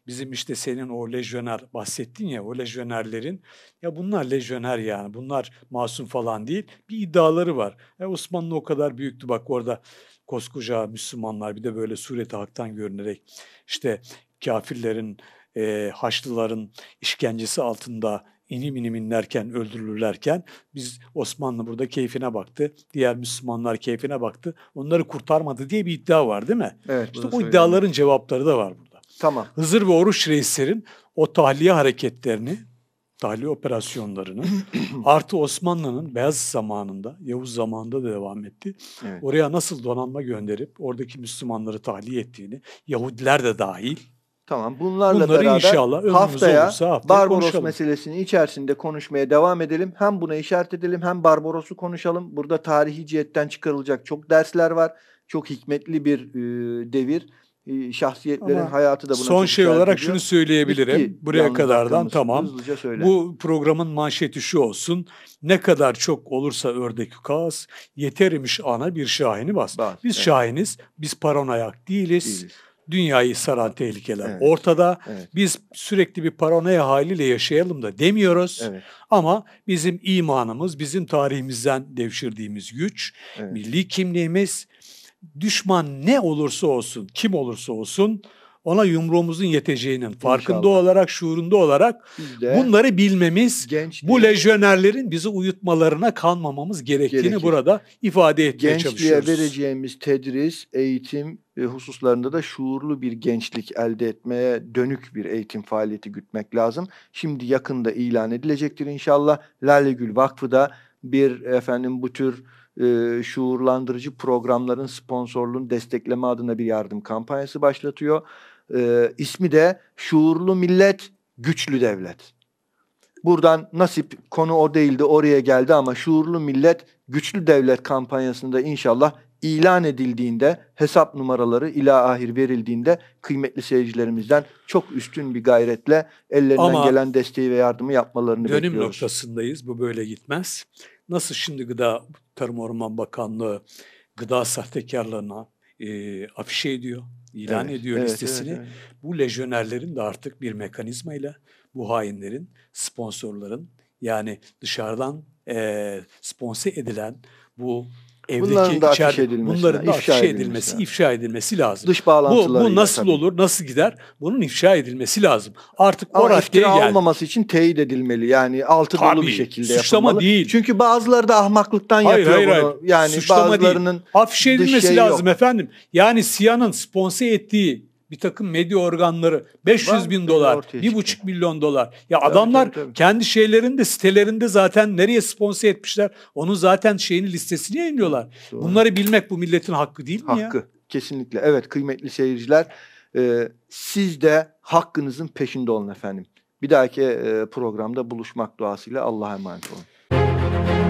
bizim işte senin o lejyoner bahsettin ya o lejyonerlerin ya bunlar lejyoner yani bunlar masum falan değil bir iddiaları var. E, Osmanlı o kadar büyüktü bak orada koskoca Müslümanlar bir de böyle sureti haktan görünerek işte kafirlerin, e, Haçlıların işkencesi altında inim inim inlerken, öldürülürlerken biz Osmanlı burada keyfine baktı. Diğer Müslümanlar keyfine baktı. Onları kurtarmadı diye bir iddia var değil mi? Evet, İşte bu iddiaların cevapları da var burada. Tamam. Hızır ve Oruç reislerin o tahliye hareketlerini, tahliye operasyonlarını artı Osmanlı'nın Beyaz zamanında, Yavuz zamanında da devam etti. Evet. Oraya nasıl donanma gönderip oradaki Müslümanları tahliye ettiğini, Yahudiler de dahil Tamam bunlarla Bunları beraber inşallah haftaya olursa Barbaros meselesinin içerisinde konuşmaya devam edelim. Hem buna işaret edelim hem Barbaros'u konuşalım. Burada tarihi cihetten çıkarılacak çok dersler var. Çok hikmetli bir e, devir. E, şahsiyetlerin Ama hayatı da buna Son şey olarak ediyor. şunu söyleyebilirim. Bitti. Buraya kadardan tamam. Bu programın manşeti şu olsun. Ne kadar çok olursa ördek kas, yeterimiş ana bir şahini bas. bas biz evet. şahiniz, biz paranoyak değiliz. değiliz dünyayı saran tehlikeler evet. ortada. Evet. Biz sürekli bir paranoya haliyle yaşayalım da demiyoruz. Evet. Ama bizim imanımız, bizim tarihimizden devşirdiğimiz güç, evet. milli kimliğimiz düşman ne olursa olsun, kim olursa olsun ona yumruğumuzun yeteceğinin İnşallah. farkında olarak, şuurunda olarak de, bunları bilmemiz, gençliğe, bu lejyonerlerin bizi uyutmalarına kalmamamız gerektiğini gerekir. burada ifade etmeye gençliğe çalışıyoruz. Gençliğe vereceğimiz tedris, eğitim hususlarında da şuurlu bir gençlik elde etmeye dönük bir eğitim faaliyeti gütmek lazım. Şimdi yakında ilan edilecektir inşallah. Lale Gül Vakfı da bir efendim bu tür e, şuurlandırıcı programların sponsorluğunu destekleme adına bir yardım kampanyası başlatıyor e, ismi de şuurlu millet, güçlü devlet. Buradan nasip konu o değildi oraya geldi ama şuurlu millet, güçlü devlet kampanyasında inşallah ilan edildiğinde hesap numaraları ila ahir verildiğinde kıymetli seyircilerimizden çok üstün bir gayretle ellerinden Ama gelen desteği ve yardımı yapmalarını dönüm bekliyoruz. Dönüm noktasındayız. Bu böyle gitmez. Nasıl şimdi Gıda Tarım Orman Bakanlığı gıda sahtekarlarına e, afişe ediyor ilan evet, ediyor evet, listesini. Evet, evet. Bu lejyonerlerin de artık bir mekanizmayla bu hainlerin, sponsorların yani dışarıdan e, sponsor edilen bu evdeki da içeride, edilmesi, bunların da ifşa edilmesi, edilmesi ifşa edilmesi lazım. Dış bağlantıları. Bu, bu nasıl tabii. olur, nasıl gider? Bunun ifşa edilmesi lazım. Artık Ama o raddeye geldi. olmaması için teyit edilmeli. Yani altı tabii, dolu bir şekilde suçlama yapılmalı. değil. Çünkü bazıları da ahmaklıktan hayır, yapıyor hayır, bunu. Yani suçlama bazılarının değil. Afiş edilmesi lazım yok. efendim. Yani siyanın sponse ettiği bir takım medya organları 500 Var, bin dolar, bir buçuk milyon dolar. Ya tabii, adamlar tabii, tabii. kendi şeylerinde sitelerinde zaten nereye sponsor etmişler onun zaten şeyini listesini yayınlıyorlar. Doğru. Bunları bilmek bu milletin hakkı değil mi hakkı. ya? Hakkı kesinlikle evet kıymetli seyirciler e, siz de hakkınızın peşinde olun efendim. Bir dahaki e, programda buluşmak duasıyla Allah'a emanet olun.